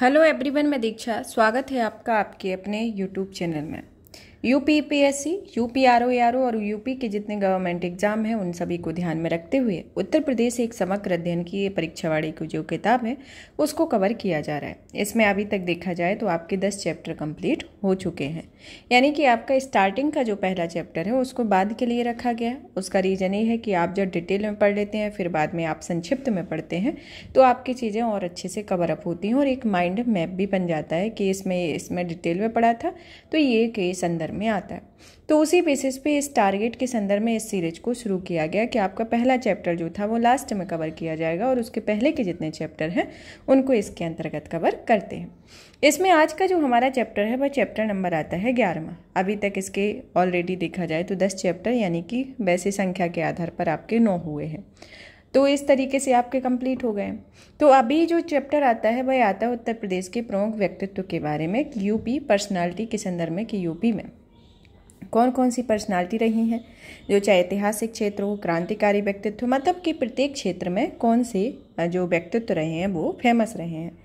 hello everyone मैं दीक्षा स्वागत है आपका आपके अपने यूट्यूब चैनल में C U P R O और यूपी के जितने गवर्नमेंट एग्जाम हैं उन सभी को ध्यान में रखते हुए उत्तर प्रदेश एक समग्र अध्ययन की परीक्षा परीक्षावाड़ी की जो किताब है उसको कवर किया जा रहा है इसमें अभी तक देखा जाए तो आपके दस चैप्टर कंप्लीट हो चुके हैं यानी कि आपका स्टार्टिंग का जो पहला चैप्टर है उसको बाद के लिए रखा गया है उसका रीज़न ये है कि आप जब डिटेल में पढ़ लेते हैं फिर बाद में आप संक्षिप्त में पढ़ते हैं तो आपकी चीज़ें और अच्छे से कवर अप होती हैं और एक माइंड मैप भी बन जाता है कि इसमें इसमें डिटेल में पढ़ा था तो ये केस अंदर संदर्भ में आता है तो उसी बेसिस पे इस टारगेट के संदर्भ में इस सीरीज को शुरू किया गया कि आपका पहला चैप्टर जो था वो लास्ट में कवर किया जाएगा और उसके पहले के जितने चैप्टर हैं उनको इसके अंतर्गत कवर करते हैं इसमें आज का जो हमारा चैप्टर है वह चैप्टर नंबर आता है ग्यारहवा अभी तक इसके ऑलरेडी देखा जाए तो दस चैप्टर यानी कि वैसे संख्या के आधार पर आपके नौ हुए हैं तो इस तरीके से आपके कंप्लीट हो गए तो अभी जो चैप्टर आता है वह आता है उत्तर प्रदेश के प्रमुख व्यक्तित्व के बारे में कि यूपी पर्सनालिटी के संदर्भ में कि यूपी में कौन कौन सी पर्सनालिटी रही हैं जो चाहे ऐतिहासिक क्षेत्र हो क्रांतिकारी व्यक्तित्व मतलब कि प्रत्येक क्षेत्र में कौन से जो व्यक्तित्व रहे हैं वो फेमस रहे हैं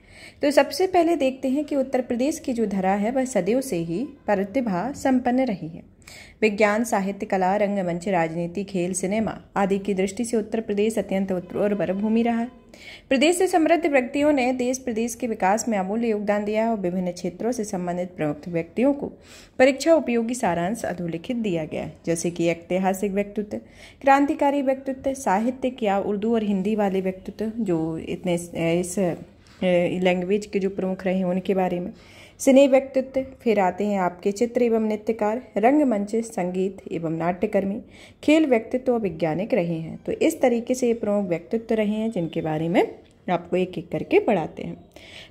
तो सबसे पहले देखते हैं कि उत्तर प्रदेश की जो धरा है वह सदैव से ही प्रतिभा संपन्न रही है विज्ञान साहित्य कला रंगमंच राजनीति खेल सिनेमा आदि की दृष्टि से उत्तर प्रदेश अत्यंत उत्तर भूमि रहा प्रदेश से समृद्ध व्यक्तियों ने देश प्रदेश के विकास में अमूल्य योगदान दिया और विभिन्न क्षेत्रों से संबंधित प्रमुख व्यक्तियों को परीक्षा उपयोगी सारांश अधोलिखित दिया गया जैसे कि ऐतिहासिक व्यक्तित्व क्रांतिकारी व्यक्तित्व साहित्य क्या उर्दू और हिंदी वाले व्यक्तित्व जो इतने इस लैंग्वेज के जो प्रमुख रहे उनके बारे में सिने व्यक्तित्व फिर आते हैं आपके चित्र एवं नृत्यकार रंगमंच संगीत एवं नाट्यकर्मी खेल व्यक्तित्व और वैज्ञानिक रहे हैं तो इस तरीके से ये प्रमुख व्यक्तित्व रहे हैं जिनके बारे में आपको एक एक करके पढ़ाते हैं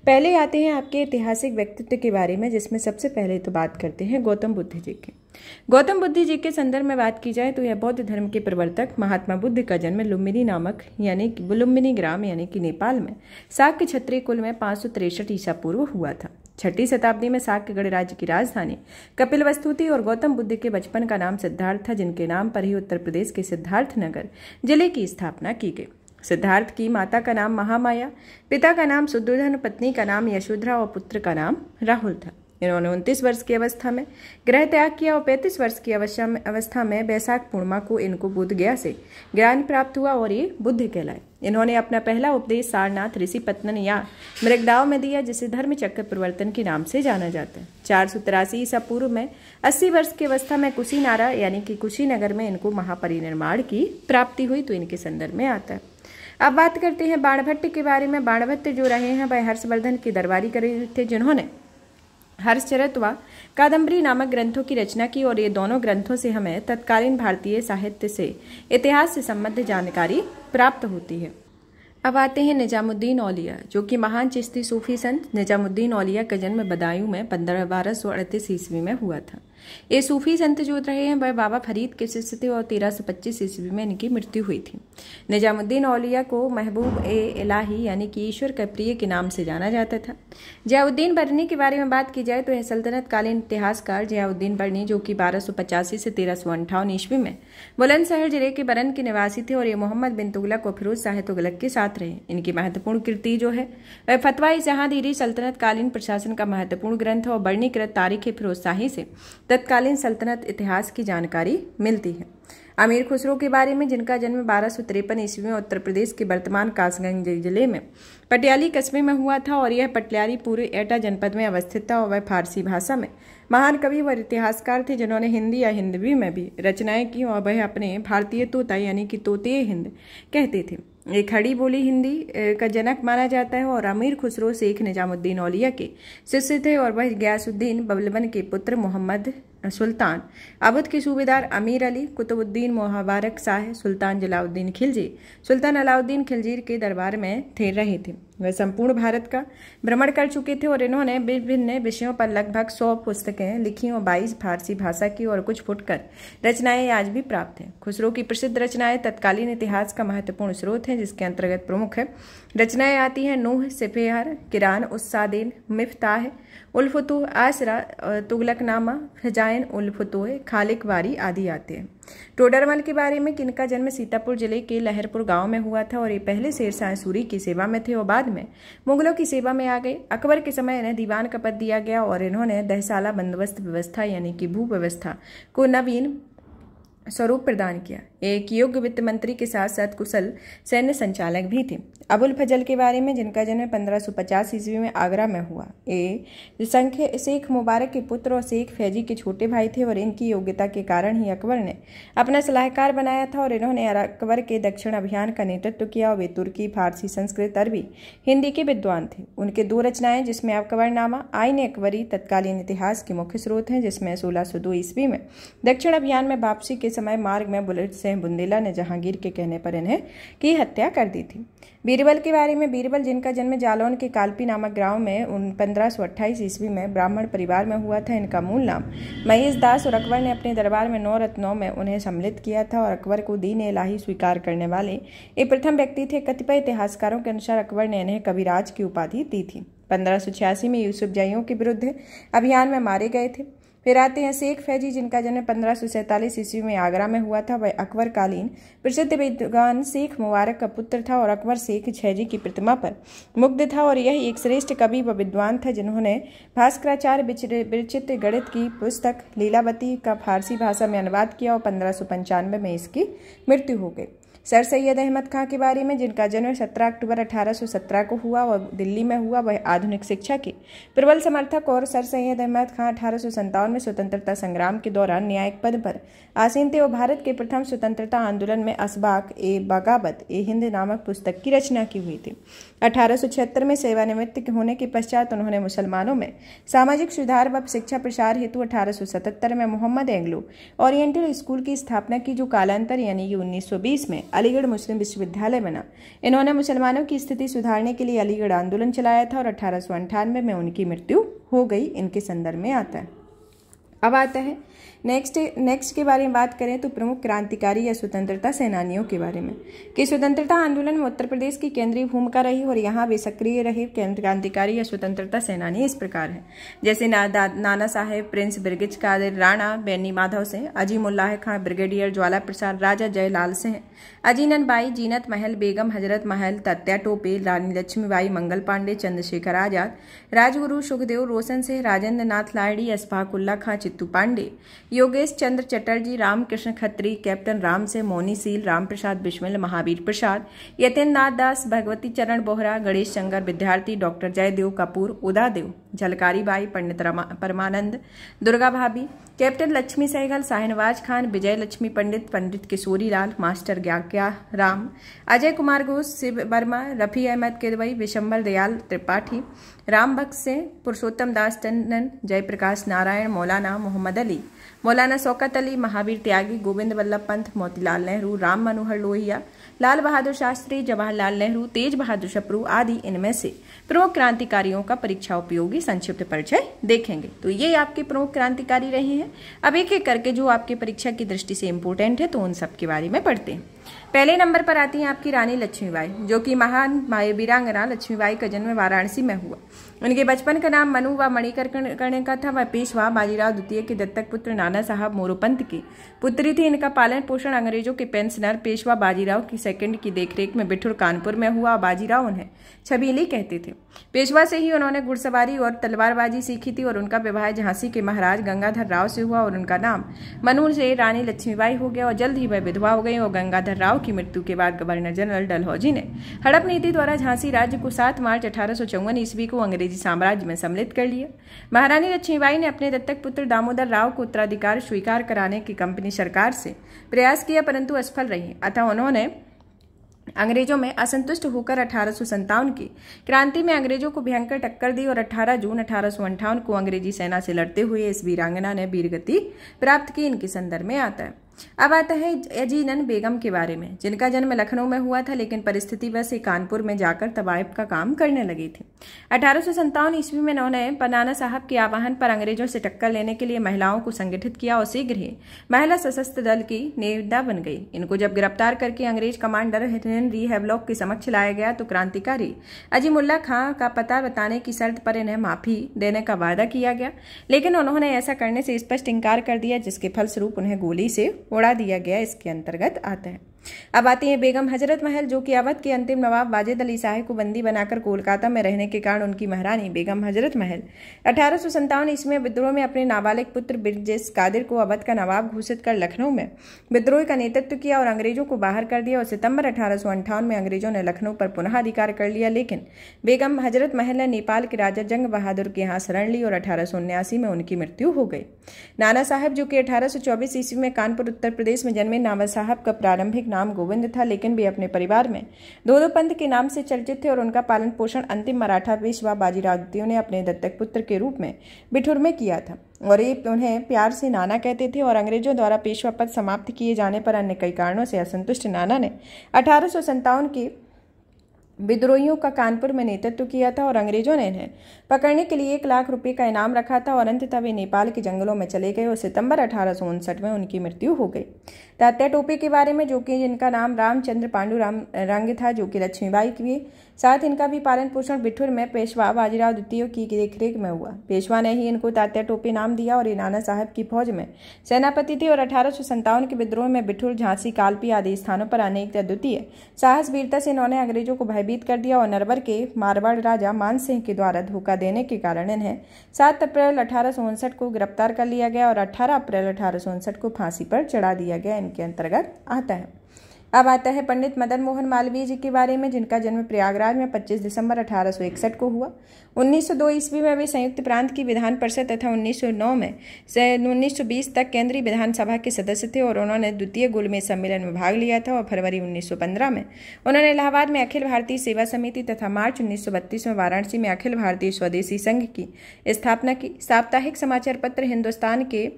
पहले आते हैं आपके ऐतिहासिक व्यक्तित्व के बारे में जिसमें सबसे पहले तो बात करते हैं गौतम बुद्ध जी की गौतम बुद्ध जी के संदर्भ में बात की जाए तो यह बौद्ध धर्म के प्रवर्तक महात्मा बुद्ध का जन्म लुम्बिनी नामक यानी कि लुम्बिनी ग्राम यानी कि नेपाल में साक्य क्षत्रिय कुल में पाँच सौ तिरसठ ईसा पूर्व हुआ था छठी शताब्दी में शाक्य गणराज्य की राजधानी वस्तुति और गौतम बुद्ध के बचपन का नाम सिद्धार्थ था जिनके नाम पर ही उत्तर प्रदेश के सिद्धार्थनगर जिले की स्थापना की गई सिद्धार्थ की माता का नाम महामाया पिता का नाम सुदुर्धन पत्नी का नाम यशोधरा और पुत्र का नाम राहुल था इन्होंने उनतीस वर्ष की अवस्था में ग्रह त्याग किया और पैंतीस वर्ष की अवस्था में बैसाख पूर्णिमा को इनको बुद्ध गया से ज्ञान प्राप्त हुआ और ये बुद्ध कहलाए इन्होंने अपना पहला उपदेश सारनाथ ऋषि पत्नन या मृगदाव में दिया जिसे धर्म चक्र प्रवर्तन के नाम से जाना जाता है चार सौ तिरासी ईसा पूर्व में अस्सी वर्ष की अवस्था में कुशीनारा यानी कि कुशीनगर में इनको महापरिनिर्माण की प्राप्ति हुई तो इनके संदर्भ में आता है अब बात करते हैं बाणभट्ट के बारे में बाणभट्ट जो रहे हैं वह हर्षवर्धन के दरबारी करे थे जिन्होंने हर्षचरत्वा कादम्बरी नामक ग्रंथों की रचना की और ये दोनों ग्रंथों से हमें तत्कालीन भारतीय साहित्य से इतिहास से संबद्ध जानकारी प्राप्त होती है अब आते हैं निजामुद्दीन औलिया जो कि महान चिश्ती सूफी संत निजामुद्दीन औलिया का जन्म बदायूं में पंद्रह बारह सौ अड़तीस ईस्वी में हुआ था ये सूफी संत जो रहे हैं वह बाबा फरीद के शिष्य थे और तेरह सौ पच्चीस ईस्वी में इनकी मृत्यु हुई थी निजामुद्दीन औलिया को महबूब ए इलाही यानी कि ईश्वर के प्रिय के नाम से जाना जाता था जयाउद्दीन बरनी के बारे में बात की जाए तो यह सल्तनत कालीन इतिहासकार जयाउद्दीन बरनी जो कि बारह सौ पचासी से तेरह सौ अंठावन ईस्वी में बुलंदशहर जिले के बरन के निवासी थे और ये मोहम्मद बिन तुगलक और फिरोज शाह तुगलक के साथ रहे इनकी महत्वपूर्ण कृति जो है वह फतवा जहांगीरी सल्तनत कालीन प्रशासन का महत्वपूर्ण ग्रंथ और बर्णीकृत तारीख फिरोज शाही से तत्कालीन सल्तनत इतिहास की जानकारी मिलती है अमीर खुसरो के बारे में जिनका जन्म बारह सौ तिरपन ईस्वी में उत्तर प्रदेश के वर्तमान कासगंज जिले में पटियाली कस्बे में हुआ था और यह पटियाली पूरे एटा जनपद में अवस्थित था और वह फारसी भाषा में महान कवि व इतिहासकार थे जिन्होंने हिंदी या हिंदवी में भी रचनाएं की और वह अपने भारतीय तोता यानी कि तोते हिंद कहते थे ये खड़ी बोली हिंदी का जनक माना जाता है और अमीर खुसरो शेख निजामुद्दीन औलिया के शिष्य थे और वह गयासुद्दीन बबलबन के पुत्र मोहम्मद सुल्तान अवध के सूबेदार अमीर अली कुतुबुद्दीन मुबारक शाह सुल्तान जलाउद्दीन खिलजी सुल्तान अलाउद्दीन खिलजीर के दरबार में थे रहे थे वे संपूर्ण भारत का भ्रमण कर चुके थे और इन्होंने विभिन्न विषयों पर लगभग सौ पुस्तकें लिखी और बाईस फारसी भाषा की और कुछ फुटकर रचनाएं आज भी प्राप्त हैं खुसरो की प्रसिद्ध रचनाएं तत्कालीन इतिहास का महत्वपूर्ण स्रोत हैं जिसके अंतर्गत प्रमुख है रचनाएं आती हैं नूह सिफेहर किरान उस्सादीन मिफ्ताह उल्फतु आसरा तुगलकनामा उल्फतु खालिक वारी आदि आते हैं टोडरमल के बारे में किनका जन्म सीतापुर जिले के लहरपुर गांव में हुआ था और ये पहले शेर शाह सूरी की सेवा में थे और बाद में मुगलों की सेवा में आ गए अकबर के समय इन्हें दीवान का पद दिया गया और इन्होंने दहशाला बंदोबस्त व्यवस्था यानी कि भू व्यवस्था को नवीन स्वरूप प्रदान किया एक योग्य वित्त मंत्री के साथ साथ कुशल सैन्य संचालक भी थे अबुल फजल के बारे में जिनका जन्म 1550 ईस्वी में आगरा में हुआ ए संख्य शेख मुबारक के पुत्र और शेख फैजी के छोटे भाई थे और इनकी योग्यता के कारण ही अकबर ने अपना सलाहकार बनाया था और इन्होंने अकबर के दक्षिण अभियान का नेतृत्व किया और वे तुर्की फारसी संस्कृत अरबी हिंदी के विद्वान थे उनके दो रचनाएं जिसमें अकबरनामा आईन अकबरी तत्कालीन इतिहास के मुख्य स्रोत हैं जिसमें सोलह ईस्वी में दक्षिण अभियान में वापसी के समय मार्ग में बुलेट से हैं बुंदेला ने जहांगीर के कहने पर इन्हें की हत्या कर दी थी बीरबल के बारे में बीरबल जिनका जन्म जालौन के कालपी नामक ग्राम में उन पंद्रह ईस्वी में ब्राह्मण परिवार में हुआ था इनका मूल नाम महेश दास और अकबर ने अपने दरबार में नौ रत्नों में उन्हें सम्मिलित किया था और अकबर को दीन इलाही स्वीकार करने वाले ये प्रथम व्यक्ति थे कतिपय इतिहासकारों के अनुसार अकबर ने इन्हें कविराज की उपाधि दी थी पंद्रह में यूसुफ जइयों के विरुद्ध अभियान में मारे गए थे फिर आते हैं शेख फैजी जिनका जन्म पंद्रह सौ सैंतालीस ईस्वी में आगरा में हुआ था वह अकबर कालीन प्रसिद्ध विद्वान शेख मुबारक का पुत्र था और अकबर शेख छैजी की प्रतिमा पर मुग्ध था और यह एक श्रेष्ठ कवि व विद्वान था जिन्होंने भास्कराचार्य विचित्र गणित की पुस्तक लीलावती का फारसी भाषा में अनुवाद किया और पंद्रह में इसकी मृत्यु हो गई सर सैयद अहमद खां के बारे में जिनका जन्म 17 अक्टूबर 1817 को हुआ और दिल्ली में हुआ वह आधुनिक शिक्षा के प्रबल समर्थक और सर सैयद अहमद खां अठारह में स्वतंत्रता संग्राम के दौरान न्यायिक पद पर आसीन थे और भारत के प्रथम स्वतंत्रता आंदोलन में असबाक ए बगावत ए हिंद नामक पुस्तक की रचना की हुई थी अठारह में सेवानिवृत्त होने के पश्चात उन्होंने मुसलमानों में सामाजिक सुधार व शिक्षा प्रसार हेतु अठारह में मोहम्मद एंग्लो ओरिएंटल स्कूल की स्थापना की जो कालांतर यानी कि 1920 में अलीगढ़ मुस्लिम विश्वविद्यालय बना इन्होंने मुसलमानों की स्थिति सुधारने के लिए अलीगढ़ आंदोलन चलाया था और अठारह में उनकी मृत्यु हो गई इनके संदर्भ में आता है अब आता है नेक्स्ट नेक्स्ट के बारे में बात करें तो प्रमुख क्रांतिकारी या स्वतंत्रता सेनानियों के बारे में कि स्वतंत्रता आंदोलन में उत्तर प्रदेश की केंद्रीय भूमिका रही और यहाँ वे सक्रिय रहे क्रांतिकारी या स्वतंत्रता सेनानी इस प्रकार है जैसे ना, Nana Sahib prince Birjis Qadir Rana Beni Madhav Singh Ullah Khan brigadier Jwala Prasad Raja Jailal Singh Azizan Bai Zeenat Mahal Begum Hazrat Mahal Tatya Tope Rani Lakshmibai Mangal Pandey Chandrashekhar Azad Rajguru Sukhdev Roshan Singh Rajendra Nath Lahiri Ashfaqulla Khan Chittu Pandey Yogesh Chandra Chatterjee Ramkrishna Khatri captain Ram से मोनी सील Ram Prasad Bismil Mahavir Prasad Nath Das Bhagwati Charan Vohra Ganesh Shankar Vidyarthi doctor Jaydev Kapoor Udadevi Jhalkari Bai Pandit Parmanand Durga Bhabhi captain Lakshmi Sahgal Shahnawaz Khan Vijay Lakshmi Pandit Pandit Kishori Lal master ज्ञाग्या राम अजय कुमार घोष शिव वर्मा रफ़ी अहमद केदवई विशंबल दयाल त्रिपाठी राम भक्त सिंह पुरुषोत्तम दास टंडन जयप्रकाश नारायण मौलाना मोहम्मद अली मौलाना शौकत अली महावीर त्यागी गोविंद वल्लभ पंत मोतीलाल नेहरू राम मनोहर लोहिया लाल बहादुर शास्त्री जवाहरलाल नेहरू तेज बहादुर शपरू आदि इनमें से प्रमुख क्रांतिकारियों का परीक्षा उपयोगी संक्षिप्त परिचय देखेंगे तो ये आपके प्रमुख क्रांतिकारी रहे हैं अब एक एक करके जो आपके परीक्षा की दृष्टि से इम्पोर्टेंट है तो उन सब के बारे में पढ़ते हैं पहले नंबर पर आती हैं आपकी रानी लक्ष्मीबाई जो कि महान माए वीरांगना लक्ष्मीबाई का जन्म वाराणसी में हुआ उनके बचपन का नाम मनु व मणिकर्ण का था वह पेशवा बाजीराव द्वितीय के दत्तक पुत्र नाना साहब मोरोपंत की पुत्री थी इनका पालन पोषण अंग्रेजों के पेंशनर पेशवा बाजीराव की सेकंड की देखरेख में बिठुर कानपुर में हुआ बाजीराव उन्हें छबीली कहते थे पेशवा से ही उन्होंने घुड़सवारी और तलवारबाजी सीखी थी और उनका विवाह झांसी के महाराज गंगाधर राव से हुआ और उनका नाम मनु से रानी लक्ष्मीबाई हो गया और जल्द ही वह विधवा हो गई और गंगाधर राव की मृत्यु के बाद गवर्नर जनरल डलहौजी ने हड़प नीति द्वारा झांसी राज्य को सात मार्च अठारह ईस्वी को अंग्रेजी अंग्रेजी साम्राज्य में सम्मिलित कर लिया महारानी लक्ष्मीबाई ने अपने दत्तक पुत्र दामोदर राव को उत्तराधिकार स्वीकार कराने की कंपनी सरकार से प्रयास किया परंतु असफल रही अतः उन्होंने अंग्रेजों में असंतुष्ट होकर अठारह की क्रांति में अंग्रेजों को भयंकर टक्कर दी और 18 जून अठारह को अंग्रेजी सेना से लड़ते हुए इस वीरांगना ने वीरगति प्राप्त की इनके संदर्भ में आता है अब आता है अजीनन बेगम के बारे में जिनका जन्म लखनऊ में हुआ था लेकिन परिस्थिति वैसे कानपुर में जाकर तबाइब का काम करने लगी थी अठारह सौ ईस्वी में उन्होंने पनाना साहब के आवाहन पर अंग्रेजों से टक्कर लेने के लिए महिलाओं को संगठित किया और शीघ्र ही महिला सशस्त्र दल की नेता बन गई इनको जब गिरफ्तार करके अंग्रेज कमांडर हेनरी हेवलॉक के समक्ष लाया गया तो क्रांतिकारी अजीमुल्ला खां का पता बताने की शर्त पर इन्हें माफी देने का वादा किया गया लेकिन उन्होंने ऐसा करने से स्पष्ट इंकार कर दिया जिसके फलस्वरूप उन्हें गोली से उड़ा दिया गया इसके अंतर्गत आता है अब आती हैं बेगम हजरत महल जो कि अवध के अंतिम नवाब वाजिद अली साहे को बंदी बनाकर कोलकाता में रहने के कारण उनकी महारानी बेगम हजरत महल अठारह सौ संतावन ईस्वी विद्रोह में अपने नाबालिग पुत्र बिरजेस कादिर को अवध का नवाब घोषित कर लखनऊ में विद्रोह का नेतृत्व किया और अंग्रेजों को बाहर कर दिया और सितंबर अठारह में अंग्रेजों ने लखनऊ पर पुनः अधिकार कर लिया लेकिन बेगम हजरत महल ने नेपाल के राजा जंग बहादुर के यहाँ शरण ली और अठारह में उनकी मृत्यु हो गई नाना साहब जो कि अठारह ईस्वी में कानपुर उत्तर प्रदेश में जन्मे नाना साहब का प्रारंभिक नाम गोविंद था लेकिन भी अपने परिवार में दो दो पंथ के नाम से चर्चित थे और उनका पालन पोषण अंतिम मराठा पेशवा बाजीराव द्वितीय ने अपने दत्तक पुत्र के रूप में बिठुर में किया था और ये उन्हें प्यार से नाना कहते थे और अंग्रेजों द्वारा पेशवा पद समाप्त किए जाने पर अन्य कई कारणों से असंतुष्ट नाना ने अठारह के विद्रोहियों का कानपुर में नेतृत्व किया था और अंग्रेजों ने इन्हें पकड़ने के लिए एक लाख रुपए का इनाम रखा था और अंततः वे नेपाल के जंगलों में चले गए और सितंबर अठारह में उनकी मृत्यु हो गई तात्या टोपे के बारे में जो कि जिनका नाम रामचंद्र पांडुराम राम रंग था जो कि लक्ष्मीबाई की साथ इनका भी पालन पोषण बिठुर में पेशवा बाजीराव द्वितीय की देखरेख में हुआ पेशवा ने ही इनको तात्या टोपी नाम दिया और ये नाना साहब की फौज में सेनापति थे और अठारह के विद्रोह में बिठुर झांसी कालपी आदि स्थानों पर अनेक द्वितीय साहस वीरता से इन्होंने अंग्रेजों को भयभीत कर दिया और नरवर के मारवाड़ राजा मान के द्वारा धोखा देने के कारण इन्हें सात अप्रैल अठारह को गिरफ्तार कर लिया गया और अठारह अप्रैल अठारह को फांसी पर चढ़ा दिया गया इनके अंतर्गत आता है अब आता है पंडित मदन मोहन मालवीय जी के बारे में जिनका जन्म प्रयागराज में 25 दिसंबर 1861 को हुआ 1902 ईस्वी में वे संयुक्त प्रांत की विधान परिषद तथा 1909 में से 1920 तक केंद्रीय विधानसभा के सदस्य थे और उन्होंने द्वितीय गोलमेज सम्मेलन में भाग लिया था और फरवरी 1915 में उन्होंने इलाहाबाद में अखिल भारतीय सेवा समिति तथा मार्च उन्नीस में वाराणसी में अखिल भारतीय स्वदेशी संघ की स्थापना की साप्ताहिक समाचार पत्र हिंदुस्तान के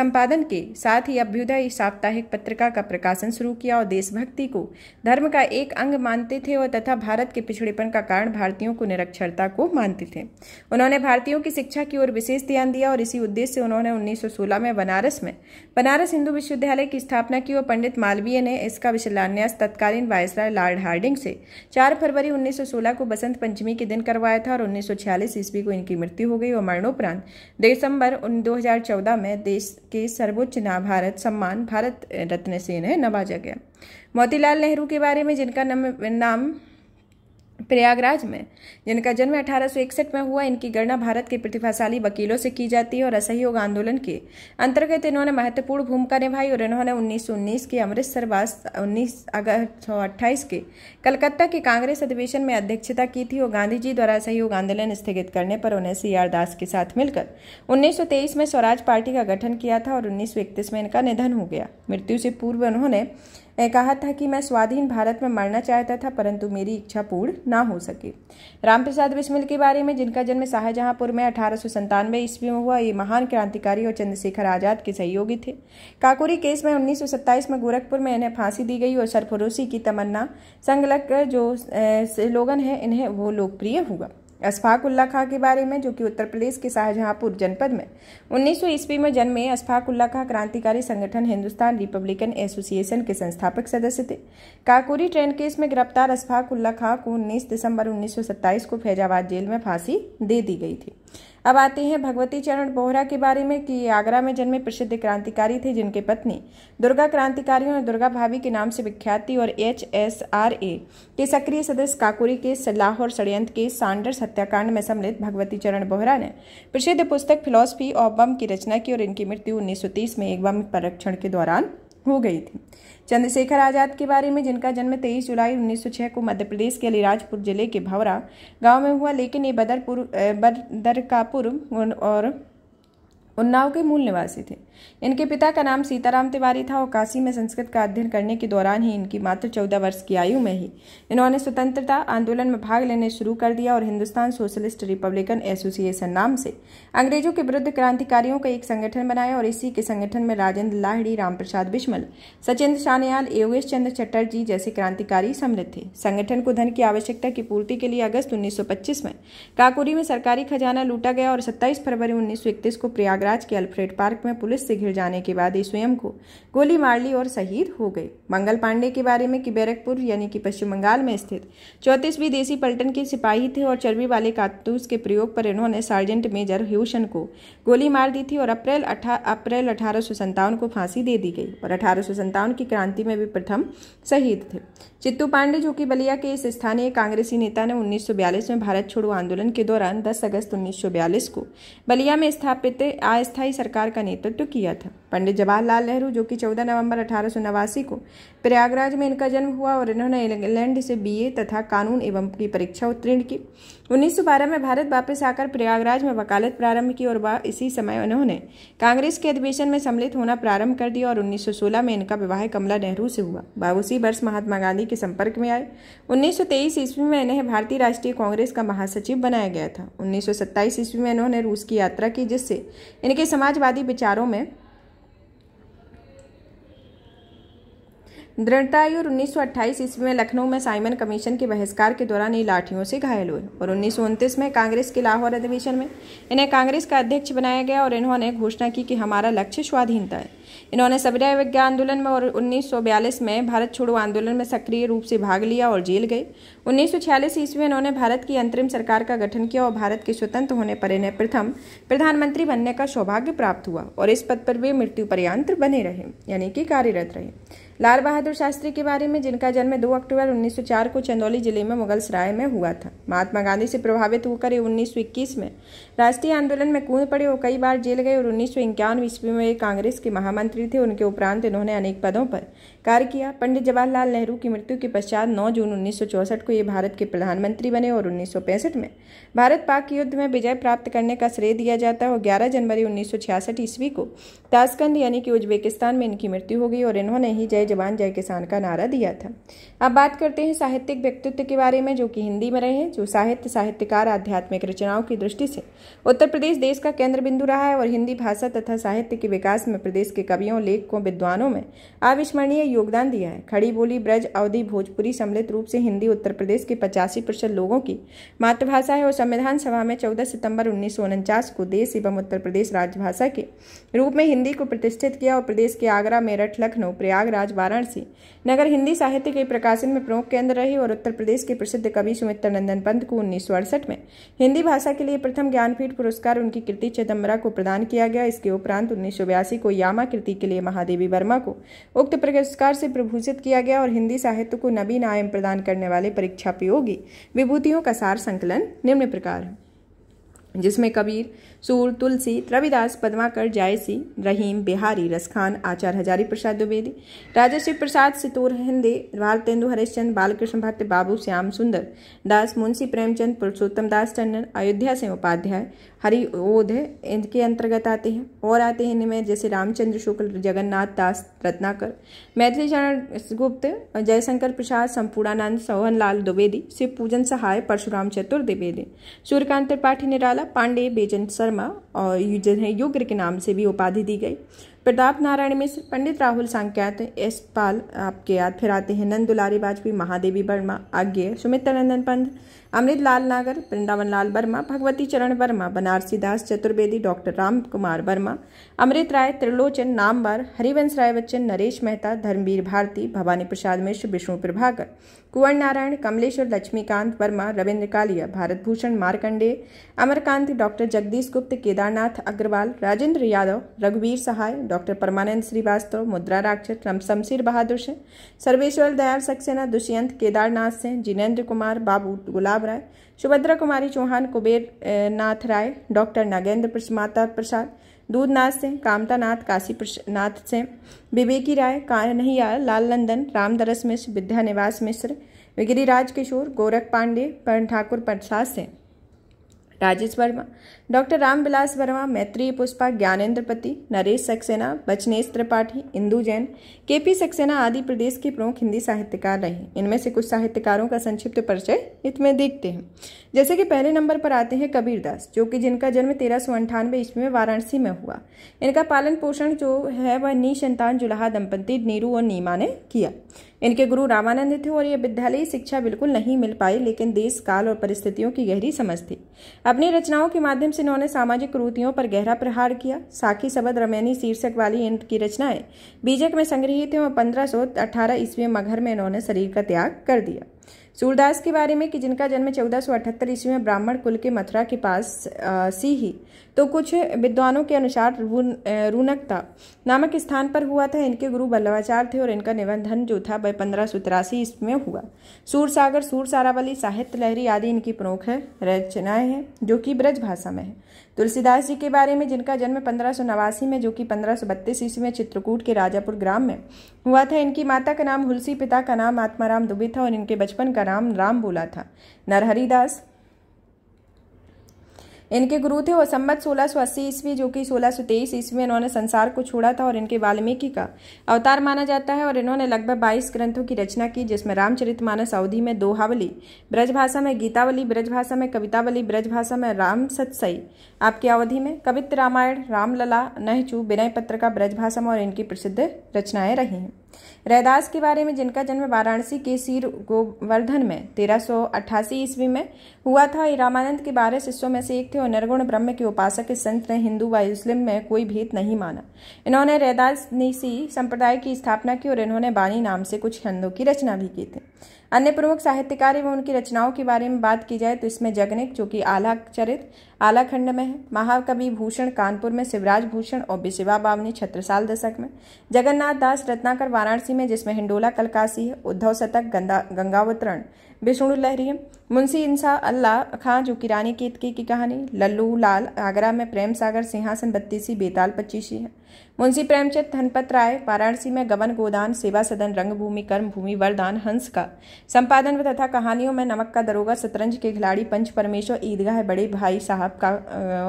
संपादन के साथ ही अभ्युदय साप्ताहिक पत्रिका का प्रकाशन शुरू किया और देश देशभक्ति को धर्म का एक अंग मानते थे और तथा भारत के पिछड़ेपन का कारण भारतीयों को निरक्षरता को मानते थे उन्होंने भारतीयों की शिक्षा की ओर विशेष ध्यान दिया और इसी उद्देश्य से उन्होंने 1916 में बनारस में बनारस हिंदू विश्वविद्यालय की स्थापना की और पंडित मालवीय ने इसका शिलान्यास तत्कालीन वायसराय लॉर्ड हार्डिंग से चार फरवरी उन्नीस को बसंत पंचमी के दिन करवाया था और उन्नीस ईस्वी को इनकी मृत्यु हो गई और मरणोपरांत दिसंबर 2014 में देश के सर्वोच्च नाभारत सम्मान भारत रत्न से इन्हें नवाजा गया मोतीलाल नेहरू के बारे में जिनका नम, नाम प्रयागराज में जिनका जन्म अठारह में हुआ इनकी गणना भारत के प्रतिभाशाली वकीलों से की जाती है और असहयोग आंदोलन के अंतर्गत इन्होंने महत्वपूर्ण भूमिका निभाई और इन्होंने 1919 के अमृतसर वास उन्नीस अगस्त अट्ठाईस के कलकत्ता के कांग्रेस अधिवेशन में अध्यक्षता की थी और गांधी जी द्वारा असहयोग आंदोलन स्थगित करने पर उन्हें सी दास के साथ मिलकर उन्नीस में स्वराज पार्टी का गठन किया था और उन्नीस में इनका निधन हो गया मृत्यु से पूर्व उन्होंने कहा था कि मैं स्वाधीन भारत में मरना चाहता था परंतु मेरी इच्छा पूर्ण ना हो सकी रामप्रसाद बिस्मिल के बारे में जिनका जन्म शाहजहांपुर में अठारह सौ संतानवे ईस्वी में हुआ ये महान क्रांतिकारी और चंद्रशेखर आजाद के सहयोगी थे काकोरी केस में उन्नीस सौ सत्ताईस में गोरखपुर में इन्हें फांसी दी गई और सरफरोशी की तमन्ना संगलक जो स्लोगन है इन्हें वो लोकप्रिय हुआ उल्ला खां के बारे में जो कि उत्तर प्रदेश के शाहजहांपुर जनपद में 1900 ईस्वी में जन्मे उल्ला खां क्रांतिकारी संगठन हिंदुस्तान रिपब्लिकन एसोसिएशन के संस्थापक सदस्य थे काकोरी ट्रेन केस में गिरफ्तार उल्ला खां को 19 दिसंबर 1927 को फैजाबाद जेल में फांसी दे दी गई थी अब आते हैं भगवती चरण बोहरा के बारे में कि आगरा में जन्मे प्रसिद्ध क्रांतिकारी थे जिनके पत्नी दुर्गा क्रांतिकारियों और दुर्गा भाभी के नाम से विख्याति और एच एस आर ए के सक्रिय सदस्य काकुरी के और षडयंत्र के सांडर्स हत्याकांड में सम्मिलित भगवती चरण बोहरा ने प्रसिद्ध पुस्तक फिलोसफी और बम की रचना की और इनकी मृत्यु उन्नीस में एक बम परीक्षण के दौरान हो गई थी चंद्रशेखर आजाद के बारे में जिनका जन्म 23 जुलाई 1906 को मध्य प्रदेश के अलीराजपुर जिले के भवरा गांव में हुआ लेकिन ये बदरपुर बदरकापुर और उन्नाव के मूल निवासी थे इनके पिता का नाम सीताराम तिवारी था और काशी में संस्कृत का अध्ययन करने के दौरान ही इनकी मात्र चौदह वर्ष की आयु में ही इन्होंने स्वतंत्रता आंदोलन में भाग लेने शुरू कर दिया और हिंदुस्तान सोशलिस्ट रिपब्लिकन एसोसिएशन नाम से अंग्रेजों के विरुद्ध क्रांतिकारियों का एक संगठन बनाया और इसी के संगठन में राजेंद्र राम रामप्रसाद बिश्मल सचेंद्र सान्याल योगेश चंद्र चटर्जी जैसे क्रांतिकारी सम्मिलित थे संगठन को धन की आवश्यकता की पूर्ति के लिए अगस्त उन्नीस में काकुरी में सरकारी खजाना लूटा गया और सत्ताईस फरवरी उन्नीस को प्रयागराज के अल्फ्रेड पार्क में पुलिस से घिर जाने के बाद ये स्वयं को गोली मार ली और शहीद हो गए मंगल पांडे के बारे में कि बैरकपुर यानी कि पश्चिम बंगाल में स्थित चौंतीसवीं देसी पलटन के सिपाही थे और चर्बी वाले कारतूस के प्रयोग पर इन्होंने सार्जेंट मेजर ह्यूशन को गोली मार दी थी और अप्रैल अप्रैल अठारह को फांसी दे दी गई और अठारह की क्रांति में भी प्रथम शहीद थे चित्तू पांडे जो कि बलिया के इस स्थानीय कांग्रेसी नेता ने 1942 में भारत छोड़ो आंदोलन के दौरान 10 अगस्त 1942 को बलिया में स्थापित अस्थायी सरकार का नेतृत्व किया था पंडित जवाहरलाल नेहरू जो कि 14 नवंबर अठारह को प्रयागराज में इनका जन्म हुआ और इन्होंने इंग्लैंड से बीए तथा कानून एवं की परीक्षा उत्तीर्ण की 1912 में भारत वापस आकर प्रयागराज में वकालत प्रारंभ की और इसी समय उन्होंने कांग्रेस के अधिवेशन में सम्मिलित होना प्रारंभ कर दिया और 1916 में इनका विवाह कमला नेहरू से हुआ बाब उसी वर्ष महात्मा गांधी के संपर्क में आए 1923 ईस्वी में इन्हें भारतीय राष्ट्रीय कांग्रेस का महासचिव बनाया गया था उन्नीस ईस्वी में इन्होंने रूस की यात्रा की जिससे इनके समाजवादी विचारों में और उन्नीस सौ ईस्वी में लखनऊ में साइमन कमीशन के बहिष्कार के दौरान ये लाठियों से घायल हुए और उन्नीस में कांग्रेस के लाहौर अधिवेशन में इन्हें कांग्रेस का अध्यक्ष बनाया गया और इन्होंने घोषणा की कि हमारा लक्ष्य स्वाधीनता है इन्होंने सबरा विज्ञान आंदोलन में और उन्नीस में भारत छोड़ो आंदोलन में सक्रिय रूप से भाग लिया और जेल गए सौ ईस्वी में इन्होंने भारत की अंतरिम सरकार का गठन किया और भारत के स्वतंत्र होने पर इन्हें प्रथम प्रधानमंत्री बनने का सौभाग्य प्राप्त हुआ और इस पद पर वे मृत्यु पर्यांत बने रहे यानी कि कार्यरत रहे लाल बहादुर शास्त्री के बारे में जिनका जन्म 2 अक्टूबर 1904 को चंदौली जिले में मुगल सराय में हुआ था महात्मा गांधी से प्रभावित होकर उन्नीस सौ में राष्ट्रीय आंदोलन में कूद पड़े और कई बार जेल गए और उन्नीस सौ इक्यावन ईस्वी में कांग्रेस के महामंत्री थे उनके उपरांत इन्होंने अनेक पदों पर कार्य किया पंडित जवाहरलाल नेहरू की मृत्यु के पश्चात 9 जून उन्नीस को ये भारत के प्रधानमंत्री बने और उन्नीस में भारत पाक युद्ध में विजय प्राप्त करने का श्रेय दिया जाता है और ग्यारह जनवरी उन्नीस ईस्वी को ताशकंद यानी कि उज्बेकिस्तान में इनकी मृत्यु हो गई और इन्होंने ही जय जवान जय किसान का नारा दिया था अब बात करते हैं साहित्यिक व्यक्तित्व के बारे में जो कि हिंदी में रहे हैं जो साहित्य साहित्यकार आध्यात्मिक रचनाओं की दृष्टि से उत्तर प्रदेश देश का केंद्र बिंदु रहा है और हिंदी भाषा तथा साहित्य के विकास में प्रदेश के कवियों लेखकों विद्वानों में अविस्मरणीय योगदान दिया है खड़ी बोली ब्रज अवधि भोजपुरी सम्मिलित रूप से हिंदी उत्तर प्रदेश के पचासी प्रतिशत लोगों की मातृभाषा है और संविधान सभा में चौदह सितम्बर उन्नीस को देश एवं उत्तर प्रदेश राजभाषा के रूप में हिंदी को प्रतिष्ठित किया और प्रदेश के आगरा मेरठ लखनऊ प्रयागराज वाराणसी नगर हिंदी साहित्य के प्रकाशन में प्रमुख केंद्र रही और उत्तर प्रदेश के प्रसिद्ध कवि सुमित्र नंदन पंत को उन्नीस में हिंदी भाषा के लिए प्रथम ज्ञान ज्ञानपीठ पुरस्कार उनकी कृति चिदम्बरा को प्रदान किया गया इसके उपरांत उन्नीस को यामा कृति के लिए महादेवी वर्मा को उक्त पुरस्कार से प्रभूषित किया गया और हिंदी साहित्य को नवीन आयम प्रदान करने वाले परीक्षा प्रयोगी विभूतियों का सार संकलन निम्न प्रकार है जिसमें कबीर सूर तुलसी रविदास पदमाकर जायसी रहीम बिहारी रसखान आचार्य हजारी प्रसाद द्विवेदी राजश्री प्रसाद सितूर हिंदे भारतेंदु हरिश्चंद बालकृष्ण भट्ट बाबू श्याम सुंदर दास मुंशी प्रेमचंद पुरुषोत्तम दास टंडन अयोध्या सिंह उपाध्याय हरि ओध इनके अंतर्गत आते हैं और आते हैं इनमें जैसे रामचंद्र शुक्ल जगन्नाथ दास रत्नाकर मैथिली चरण गुप्त जयशंकर प्रसाद संपूर्णानंद सोहन लाल द्विवेदी शिव पूजन सहाय परशुराम चतुर द्विवेदी सूर्यकांत त्रिपाठी निराला पांडे बेजन शर्मा और जिन्हें युग्र के नाम से भी उपाधि दी गई प्रताप नारायण मिश्र पंडित राहुल सांख्यात एस पाल आपके याद फिर आते हैं नंद दुलारी वाजपेयी महादेवी वर्मा आज्ञे नंदन पंत अमृत लाल नागर वृंदावन लाल वर्मा भगवती चरण वर्मा बनारसी दास चतुर्वेदी डॉक्टर राम कुमार वर्मा अमृत राय त्रिलोचन नामवर हरिवंश राय बच्चन नरेश मेहता धर्मवीर भारती भवानी प्रसाद मिश्र विष्णु प्रभाकर कुंवर नारायण कमलेश्वर लक्ष्मीकांत वर्मा रविन्द्र कालिया भारत भूषण मारकंडे अमरकांत डॉक्टर जगदीश गुप्त केदारनाथ अग्रवाल राजेंद्र यादव रघुवीर सहाय डॉक्टर परमानंद श्रीवास्तव मुद्रा राक्षस शमशीर बहादुर सिंह सर्वेश्वर दयाल सक्सेना दुष्यंत केदारनाथ सिंह जिनेन्द्र कुमार बाबू गुलाब प्रताप राय सुभद्रा कुमारी चौहान कुबेर नाथ राय डॉक्टर नागेंद्र प्रसमाता प्रसाद दूधनाथ सिंह कामता नाथ काशी नाथ सिंह विवेकी राय कान्हैया लाल नंदन रामदरस मिश्र विद्यानिवास मिश्र गिरिराज किशोर गोरख पांडे पर ठाकुर प्रसाद सिंह राजेश वर्मा डॉक्टर रामविलास वर्मा मैत्री पुष्पा ज्ञानेन्द्रपति नरेश सक्सेना बचनेश त्रिपाठी इंदू जैन के पी सक्सेना आदि प्रदेश के प्रमुख हिंदी साहित्यकार रहे इनमें से कुछ साहित्यकारों का संक्षिप्त परिचय इसमें देखते हैं जैसे कि पहले नंबर पर आते हैं कबीरदास जो कि जिनका जन्म तेरह सौ अंठानवे ईस्वी में वाराणसी में हुआ इनका पालन पोषण जो है वह नी संतान जुलाहा दंपति नीरू और नीमा ने किया इनके गुरु रामानंद थे और ये विद्यालयी शिक्षा बिल्कुल नहीं मिल पाई लेकिन देश काल और परिस्थितियों की गहरी समझ थी अपनी रचनाओं के माध्यम से इन्होंने सामाजिक क्रूतियों पर गहरा प्रहार किया साखी सबद रमैनी शीर्षक वाली इनकी रचनाएं बीजक में संग्रहित हैं और पंद्रह सौ अठारह ईस्वी मघर में इन्होंने शरीर का त्याग कर दिया सूरदास के बारे में कि जिनका जन्म चौदह सौ अठहत्तर ईस्वी में ब्राह्मण कुल के मथुरा के पास आ, सी ही तो कुछ विद्वानों के अनुसार रूनक रूनकता नामक स्थान पर हुआ था इनके गुरु बल्लवाचार थे और इनका निबंधन जो था वह पंद्रह सौ तिरासी ईस्वी में हुआ सूरसागर सूर सारावली साहित्य लहरी आदि इनकी प्रमुख रचनाएं हैं जो कि ब्रज भाषा में है तुलसीदास जी के बारे में जिनका जन्म पंद्रह में जो कि पंद्रह ईस्वी में चित्रकूट के राजापुर ग्राम में हुआ था इनकी माता का नाम हुलसी पिता का नाम आत्माराम दुबे था और इनके बचपन का नाम राम बोला था नरहरिदास इनके गुरु थे और संबत सोलह सौ अस्सी ईस्वी जो कि सोलह सौ तेईस ईस्वी में इन्होंने संसार को छोड़ा था और इनके वाल्मीकि का अवतार माना जाता है और इन्होंने लगभग बाईस ग्रंथों की रचना की जिसमें रामचरित मानस अवधि में दोहावली ब्रजभाषा में गीतावली ब्रजभाषा में कवितावली ब्रजभाषा में राम सत्सई आपकी अवधि में कवित्र रामायण रामलला नहचू विनय पत्र का ब्रजभाषा में और इनकी प्रसिद्ध रचनाएं रही हैं रैदास के बारे में जिनका जन्म वाराणसी के सिर गोवर्धन में तेरह ईस्वी में हुआ था रामानंद के बारह शिष्यों में से एक थे और निर्गुण ब्रह्म के उपासक के संत ने हिंदू व मुस्लिम में कोई भेद नहीं माना इन्होंने रैदासनीसी संप्रदाय की स्थापना की और इन्होंने बानी नाम से कुछ छंदों की रचना भी की थी अन्य प्रमुख साहित्यकार एवं उनकी रचनाओं के बारे में बात की जाए तो इसमें जगनिक जो कि आला चरित आला खंड में है महाकवि भूषण कानपुर में शिवराज भूषण और बिशिवा बावनी छत्रसाल दशक में जगन्नाथ दास रत्नाकर वाराणसी में जिसमें हिंडोला कलकासी है उद्धव शतक गंगावतरण बेसुण लहरी मुंशी इंसा अल्लाह खां जो किरानी केतके की कहानी लल्लू लाल आगरा में प्रेम सागर सिंहासन बत्तीसी बेताल पच्चीसी है मुंशी प्रेमचंद धनपत राय वाराणसी में गबन गोदान सेवा सदन रंगभूमि भूमि वरदान हंस का संपादन तथा कहानियों में नमक का दरोगा शतरंज के खिलाड़ी पंच परमेश्वर ईदगाह बड़े भाई साहब का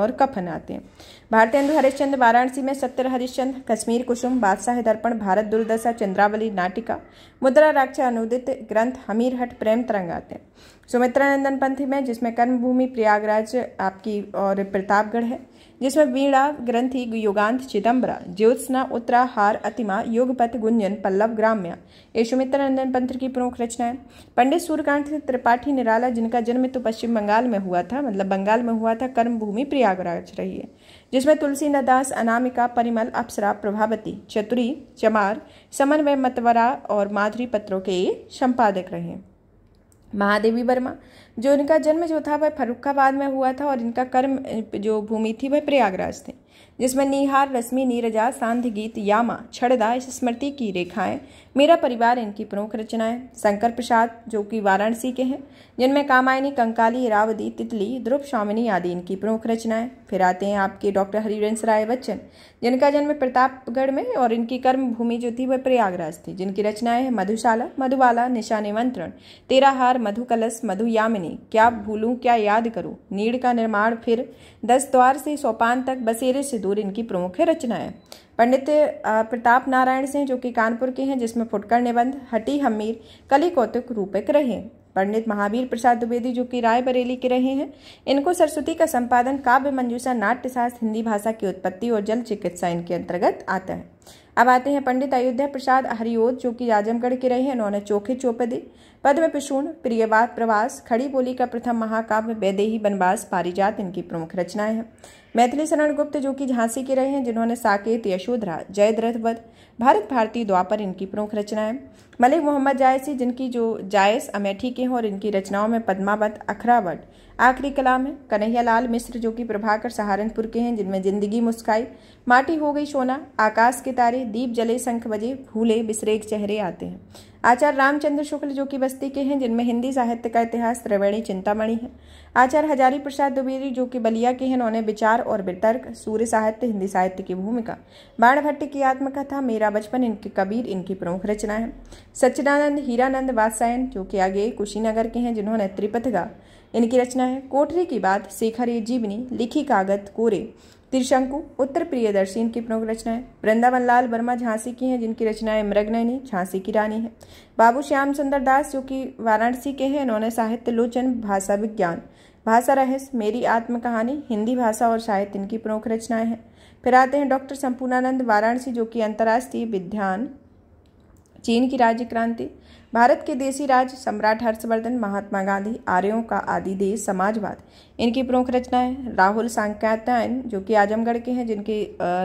और कफन आते हैं भारतीय हरिश्चंद वाराणसी में सत्य हरिश्चंद कश्मीर कुसुम बादशाह दर्पण भारत दुर्दशा चंद्रावली नाटिका मुद्रा राक्षा अनुदित ग्रंथ हमीर हट प्रेम तरंग आते हैं सुमित्रा नंदन पंथी में जिसमें कर्मभूमि प्रयागराज आपकी और प्रतापगढ़ है जिसमें वीणा ग्रंथि युगांत चिदम्बरा ज्योत्सना उत्तरा हार अतिमा युगपथ गुंजन पल्लव ग्राम्य ये नंदन पंथ की प्रमुख है पंडित सूर्यकांत त्रिपाठी निराला जिनका जन्म तो पश्चिम बंगाल में हुआ था मतलब बंगाल में हुआ था कर्मभूमि प्रयागराज रही है जिसमें तुलसी नदास अनामिका परिमल अप्सरा प्रभावती चतुरी चमार समन्वय मतवरा और माधुरी पत्रों के संपादक रहे महादेवी वर्मा जो इनका जन्म जो था वह फरुखाबाद में हुआ था और इनका कर्म जो भूमि थी वह प्रयागराज थी जिसमें निहार रश्मि नीरजा सांध गीत यामा छड़दा स्मृति की रेखाएं मेरा परिवार इनकी प्रमुख रचनाएं शंकर प्रसाद जो कि वाराणसी के हैं जिनमें कामायनी कंकाली रावदी तितली ध्रुव स्वामिनी आदि इनकी प्रमुख रचनाएं फिर आते हैं आपके डॉक्टर हरिवंश राय बच्चन जिनका जन्म प्रतापगढ़ में और इनकी कर्म भूमि जो थी वह प्रयागराज थी जिनकी रचनाएं हैं मधुशाला मधुबाला निशा निमंत्रण तेरा हार मधु कलश मधु यामिनी क्या भूलूँ क्या याद करूँ नीड़ का निर्माण फिर दस द्वार से सोपान तक बसेरे सिदूर इनकी प्रमुख रचना है पंडित प्रताप नारायण सिंह जो कि कानपुर के हैं जिसमें फुटकर निबंध हटी हमीर कली कौतुक रूपक रहे पंडित महावीर प्रसाद द्विवेदी जो कि रायबरेली के रहे हैं इनको सरस्वती का संपादन काव्य मंजूषा नाट्यशास्त्र हिंदी भाषा की उत्पत्ति और जल चिकित्सा इनके अंतर्गत आता है अब आते हैं पंडित अयोध्या प्रसाद हरिओद जो कि आजमगढ़ के रहे हैं उन्होंने चोखे चौपदी पद्म पिशूण प्रियवाद प्रवास खड़ी बोली का प्रथम महाकाव्य वैदेही बनवास पारिजात इनकी प्रमुख रचनाएं हैं मैथिली शरण गुप्त जो कि झांसी के रहे हैं जिन्होंने साकेत यशोधरा जयद्रथवध भारत भारती द्वापर इनकी प्रमुख रचना है मलिक मोहम्मद जायसी जिनकी जो जायस अमेठी के हैं और इनकी रचनाओं में पद्मावत अखरावट आखिरी कलाम है कन्हैयालाल मिश्र जो कि प्रभाकर सहारनपुर के हैं जिनमें जिंदगी मुस्काई माटी हो गई सोना आकाश के तारे दीप जले शंख बजे भूले बिसरे चेहरे आते हैं आचार्य रामचंद्र शुक्ल जो कि बस्ती के हैं जिनमें हिंदी साहित्य का इतिहास त्रिवेणी चिंतामणि है आचार्य हजारी प्रसाद दुबेरी जो कि बलिया के हैं उन्होंने विचार और वितर्क सूर्य साहित्य हिंदी साहित्य की भूमिका बाण भट्ट की आत्मकथा मेरा बचपन इनकी कबीर इनकी प्रमुख रचना है सच्चिदानंद हीरानंद वासायन जो कि आगे कुशीनगर के हैं जिन्होंने त्रिपथगा इनकी रचना है कोठरी की बात शेखर जीवनी लिखी कागत कोरे त्रिशंकु उत्तर प्रियदर्शी इनकी प्रमुख रचना है वृंदावन लाल वर्मा झांसी की हैं जिनकी रचनाएं मृगनयनी झांसी की रानी है बाबू श्याम सुंदर दास जो कि वाराणसी के हैं इन्होंने साहित्य लोचन भाषा विज्ञान भाषा रहस्य मेरी आत्म कहानी हिंदी भाषा और साहित्य इनकी प्रमुख रचनाएं हैं फिर आते हैं डॉक्टर संपूर्णानंद वाराणसी जो कि अंतर्राष्ट्रीय विद्यान चीन की राज्य क्रांति भारत के देसी राज सम्राट हर्षवर्धन महात्मा गांधी आर्यों का आदि देश समाजवाद इनकी प्रमुख रचनाएं राहुल सांकात्यायन जो कि आजमगढ़ के हैं जिनकी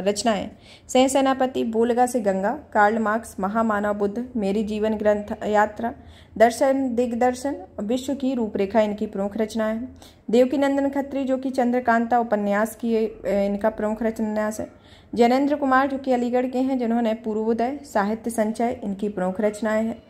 रचनाएं सह सेनापति बोलगा से गंगा कार्ल मार्क्स महामानव बुद्ध मेरी जीवन ग्रंथ यात्रा दर्शन दिग्दर्शन विश्व की रूपरेखा इनकी प्रमुख रचनाएं हैं देवकीनंदन खत्री जो कि चंद्रकांता उपन्यास की इनका प्रमुख रचनास है जैनेन्द्र कुमार जो कि अलीगढ़ के हैं जिन्होंने पूर्वोदय साहित्य संचय इनकी प्रमुख रचनाएं हैं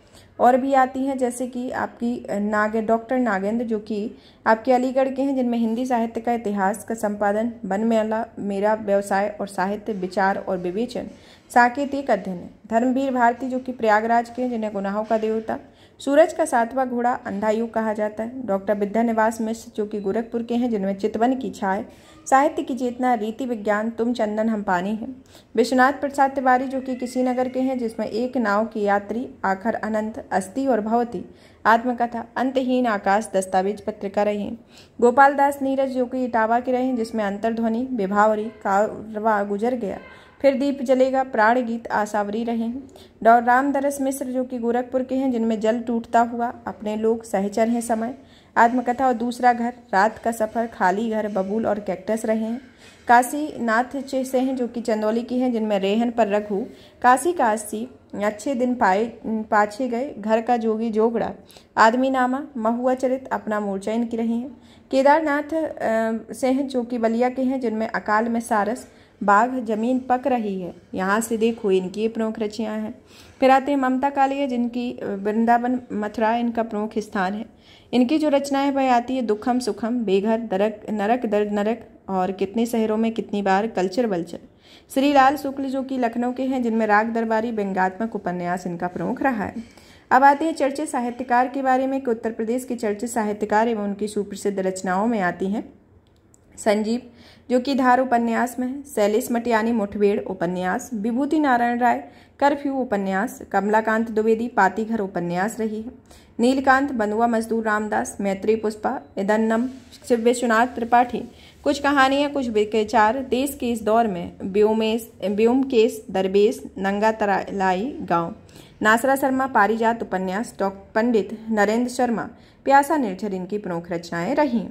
और भी आती हैं जैसे कि आपकी नागे डॉक्टर नागेंद्र जो कि आपके अलीगढ़ के हैं जिनमें हिंदी साहित्य का इतिहास का संपादन बन मेला मेरा व्यवसाय और साहित्य विचार और विवेचन साकेतिक अध्ययन है धर्मवीर भारती जो कि प्रयागराज के हैं जिन्हें गुनाहों का देवता सूरज का सातवां घोड़ा अंधायु कहा जाता है डॉक्टर विद्यानिवास मिश्र जो कि गोरखपुर के हैं जिनमें चितवन की छाए साहित्य की चेतना रीति विज्ञान तुम चंदन हम पानी है विश्वनाथ प्रसाद तिवारी जो कि किसी नगर के हैं जिसमें एक नाव की यात्री आखर अनंत अस्थि और भवती आत्मकथा अंतहीन आकाश दस्तावेज पत्रिका रही हैं गोपाल दास नीरज जो कि इटावा के रहे हैं जिसमें अंतर्ध्वनि विभावरी कारवा गुजर गया फिर दीप जलेगा प्राण गीत आसावरी रहे डॉ रामदरस मिश्र जो कि गोरखपुर के हैं जिनमें जल टूटता हुआ अपने लोग सहचर हैं समय आत्मकथा और दूसरा घर रात का सफ़र खाली घर बबूल और कैक्टस रहे हैं काशी नाथ से हैं जो कि चंदौली की हैं जिनमें रेहन पर रघु काशी काशी अच्छे दिन पाए पाछे गए घर का जोगी जोगड़ा आदमी नामा महुआ चरित अपना मोर्चा इनकी रहे हैं केदारनाथ से हैं जो कि बलिया के हैं जिनमें अकाल में सारस बाघ जमीन पक रही है यहाँ से देखो इनकी प्रमुख रचियाँ हैं फिर आते हैं ममता कालिया जिनकी वृंदावन मथुरा इनका प्रमुख स्थान है इनकी जो रचनाएं वह आती है दुखम सुखम बेघर दरक नरक दर्द नरक और कितने शहरों में कितनी बार कल्चर वल्चर श्री लाल शुक्ल जो कि लखनऊ के हैं जिनमें राग दरबारी व्यंगात्मक उपन्यास इनका प्रमुख रहा है अब आते हैं चर्चित साहित्यकार के बारे में कि उत्तर प्रदेश के चर्चित साहित्यकार एवं उनकी सुप्रसिद्ध रचनाओं में आती हैं संजीव जो कि धार उपन्यास में है शैलेश मटियानी मुठभेड़ उपन्यास विभूति नारायण राय कर्फ्यू उपन्यास कमलाकांत द्विवेदी पातीघर उपन्यास रही है नीलकांत बंधुआ मजदूर रामदास मैत्री पुष्पा इदन्नम शिव विश्वनाथ त्रिपाठी कुछ कहानियाँ कुछ विचार देश के इस दौर में ब्योमेश ब्योमकेश दरबेश नंगा तरालाई गाँव नासरा शर्मा पारिजात उपन्यास डॉक्टर पंडित नरेंद्र शर्मा प्यासा निर्झर इनकी प्रमुख रचनाएं रहीं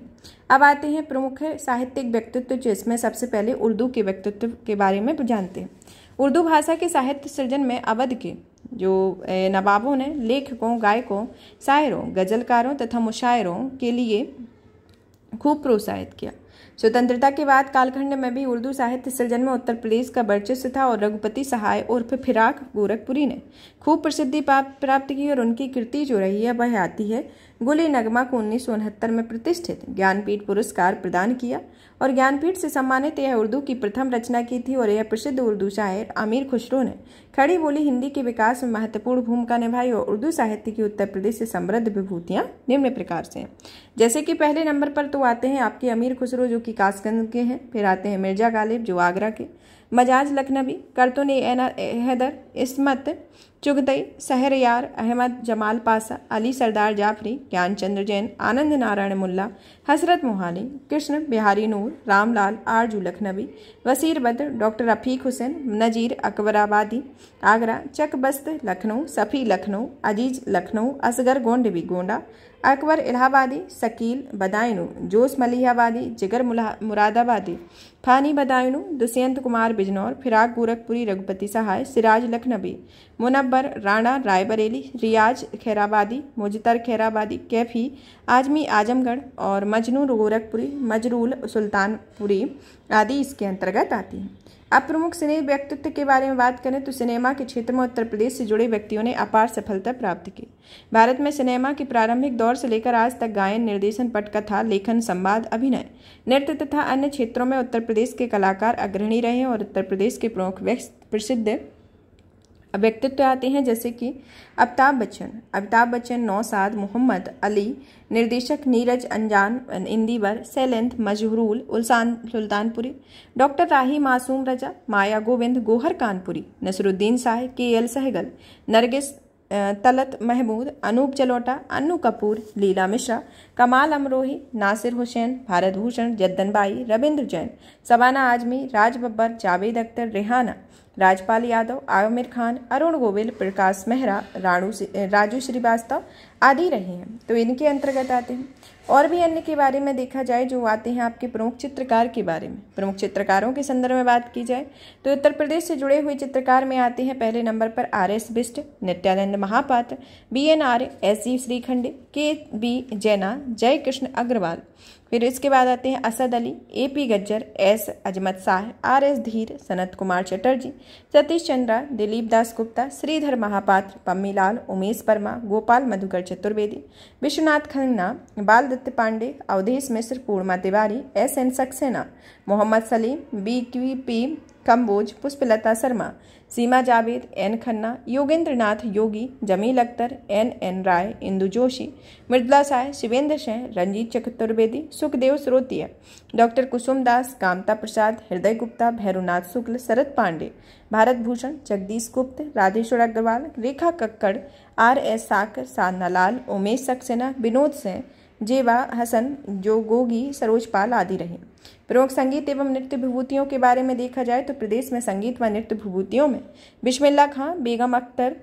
अब आते हैं प्रमुख साहित्यिक व्यक्तित्व जिसमें सबसे पहले उर्दू के व्यक्तित्व के बारे में जानते हैं उर्दू भाषा के साहित्य सृजन में अवध के जो नवाबों ने लेखकों गायकों शायरों गज़लकारों तथा मुशायरों के लिए खूब प्रोत्साहित किया स्वतंत्रता के बाद कालखंड में भी उर्दू साहित्य सृजन में उत्तर प्रदेश का वर्चस्व था और रघुपति सहाय उर्फ फिराक गोरखपुरी ने खूब प्रसिद्धि प्राप्त की और उनकी कृति जो रही है वह आती है गुले नगमा को उन्नीस में प्रतिष्ठित ज्ञानपीठ पुरस्कार प्रदान किया और ज्ञानपीठ से सम्मानित यह उर्दू की प्रथम रचना की थी और यह प्रसिद्ध उर्दू शायर आमिर खुसरो ने खड़ी बोली हिंदी के विकास में महत्वपूर्ण भूमिका निभाई और उर्दू साहित्य की उत्तर प्रदेश से समृद्ध विभूतियाँ निम्न प्रकार से हैं जैसे कि पहले नंबर पर तो आते हैं आपके अमीर खुसरो जो कि कासगंज के हैं फिर आते हैं मिर्जा गालिब जो आगरा के मजाज लखनवी करतुन हैदर इसमत चुगतई सहरयार अहमद जमाल पासा अली सरदार जाफरी ज्ञानचंद्र जैन आनंद नारायण मुल्ला हसरत मोहानी कृष्ण बिहारी नूर रामलाल आरजू लखनवी वसीर बद्र डॉक्टर रफ़ीक हुसैन नजीर अकबराबादी आगरा चक बस्त लखनऊ सफ़ी लखनऊ अजीज लखनऊ असगर गोंडवी गोंडा अकबर इलाहाबादी शकील बदायनू जोस मलिहाबादी जिगर मुरादाबादी फानी बदायनु दुष्यंत कुमार बिजनौर फिराक गोरखपुरी रघुपति सहाय सिराज लखनवी मुनब अकबर राणा रायबरेली रियाज खैराबादी मुजतर खैराबादी कैफी आजमी आजमगढ़ और मजनू गोरखपुरी मजरूल सुल्तानपुरी आदि इसके अंतर्गत आती हैं अब प्रमुख सिने व्यक्तित्व के बारे में बात करें तो सिनेमा के क्षेत्र में उत्तर प्रदेश से जुड़े व्यक्तियों ने अपार सफलता प्राप्त की भारत में सिनेमा के प्रारंभिक दौर से लेकर आज तक गायन निर्देशन पटकथा लेखन संवाद अभिनय नृत्य तथा अन्य क्षेत्रों में उत्तर प्रदेश के कलाकार अग्रणी रहे और उत्तर प्रदेश के प्रमुख व्यक्ति प्रसिद्ध व्यक्तित्व तो आते हैं जैसे कि अमिताभ बच्चन अमिताभ बच्चन नौसाद मोहम्मद अली निर्देशक नीरज अनजान इंदीवर सैलेंथ मजहरूल उल्सान Sultanpuri doctor Rahi Masoom Raza Maya Govind Gauhar Kanpuri Naseeruddin Shah K L Saigal Nargis Talat Mahmood Anup Jalota Anu Kapoor Leela Mishra Kamal Amrohi Nasir Hussain Bharat Bhushan Jaddanbai Ravindra Jain Shabana Azmi राज बब्बर जावेद अख्तर रेहाना राजपाल यादव आमिर खान अरुण गोविल प्रकाश मेहरा राणू राजू श्रीवास्तव आदि रहे हैं तो इनके अंतर्गत आते हैं और भी अन्य के बारे में देखा जाए जो आते हैं आपके प्रमुख चित्रकार के बारे में प्रमुख चित्रकारों के संदर्भ में बात की जाए तो उत्तर प्रदेश से जुड़े हुए चित्रकार में आते हैं पहले नंबर पर R S Bisht Nityanand Mahapatra B N R S G Shrikhand K B जैना जय कृष्ण अग्रवाल फिर इसके बाद आते हैं Asad Ali A P Gajjar S Azmat Shah R S Dhir Sanat Kumar Chatterjee Satish Chandra Dilip Das Gupta Shridhar Mahapatra Pammi Lal Umesh Verma Gopal Madhukar Chaturvedi Vishwanath Khanna Bal Dutt Pandey Awadhesh Mishra Purnima Tiwari S N Saxena Mohammad Saleem B Q P Kamboj Pushplata Sharma Seema Javed N Khanna Yogendra Nath Yogi Jameel Akhtar N N Rai Indu Joshi Mridula Sai Shivendra Singh Ranjit Chaturvedi Sukhdev Shrotriya doctor Kusum Das Kamta Prasad Hriday Gupta Bhairunath Shukla Sharad Pandey Bharat Bhushan Jagdish Gupt Radheshwar Agarwal Rekha Kakkar R S Sakar Sadhana लाल उमेश सक्सेना विनोद सिंह जेवा हसन जोगोगी सरोजपाल आदि रहे प्रमुख संगीत एवं नृत्य विभूतियों के बारे में देखा जाए तो प्रदेश में संगीत व नृत्य विभूतियों में बिश्मिल्ला खां बेगम अख्तर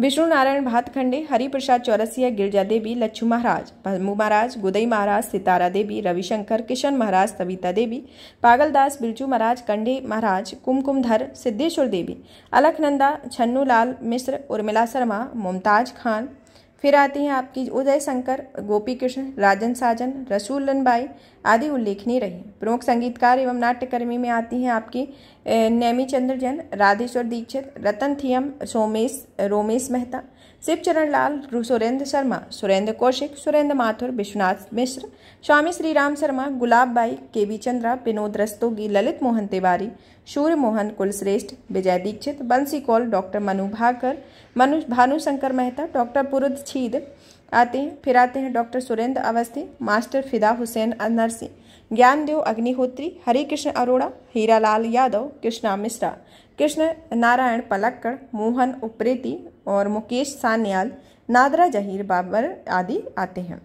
विष्णु नारायण भातखंडे हरिप्रसाद चौरसिया गिरजा देवी लच्छू महाराज भल्मू महाराज गुदई महाराज सितारा देवी रविशंकर किशन महाराज सविता देवी पागलदास बिरजू महाराज कंडे महाराज कुमकुमधर सिद्धेश्वर देवी अलखनंदा छन्नूलाल मिश्र उर्मिला शर्मा मुमताज खान फिर आती हैं आपकी उदय शंकर गोपी कृष्ण राजन साजन रसूलन बाई आदि उल्लेखनीय रही प्रमुख संगीतकार एवं नाट्यकर्मी में आती हैं आपकी Nemi Chandra Jain Radheshwar Dixit Ratan Thiyam Somesh Romesh Mehta Shiv Charan Lal Surendra Sharma Surendra Kaushik Surendra Mathur Vishwanath Mishra Swami Shri Ram Sharma Gulab Bai K B Chandra Vinod Rastogi Lalit Mohan Tiwari Surya Mohan Kulshreshtha Vijay Dixit Bansi Kaul doctor Manu Bhakar Manu Bhanushankar Mehta doctor पुरुद छीद आते हैं फिर आते हैं डॉक्टर सुरेंद्र अवस्थी मास्टर फिदा हुसैन नरसिंह ज्ञानदेव अग्निहोत्री हरिकृष्ण अरोड़ा लाल यादव कृष्णा मिश्रा कृष्ण नारायण पलक्कड़ मोहन उप्रेती और मुकेश सान्याल नादरा जहीर बाबर आदि आते हैं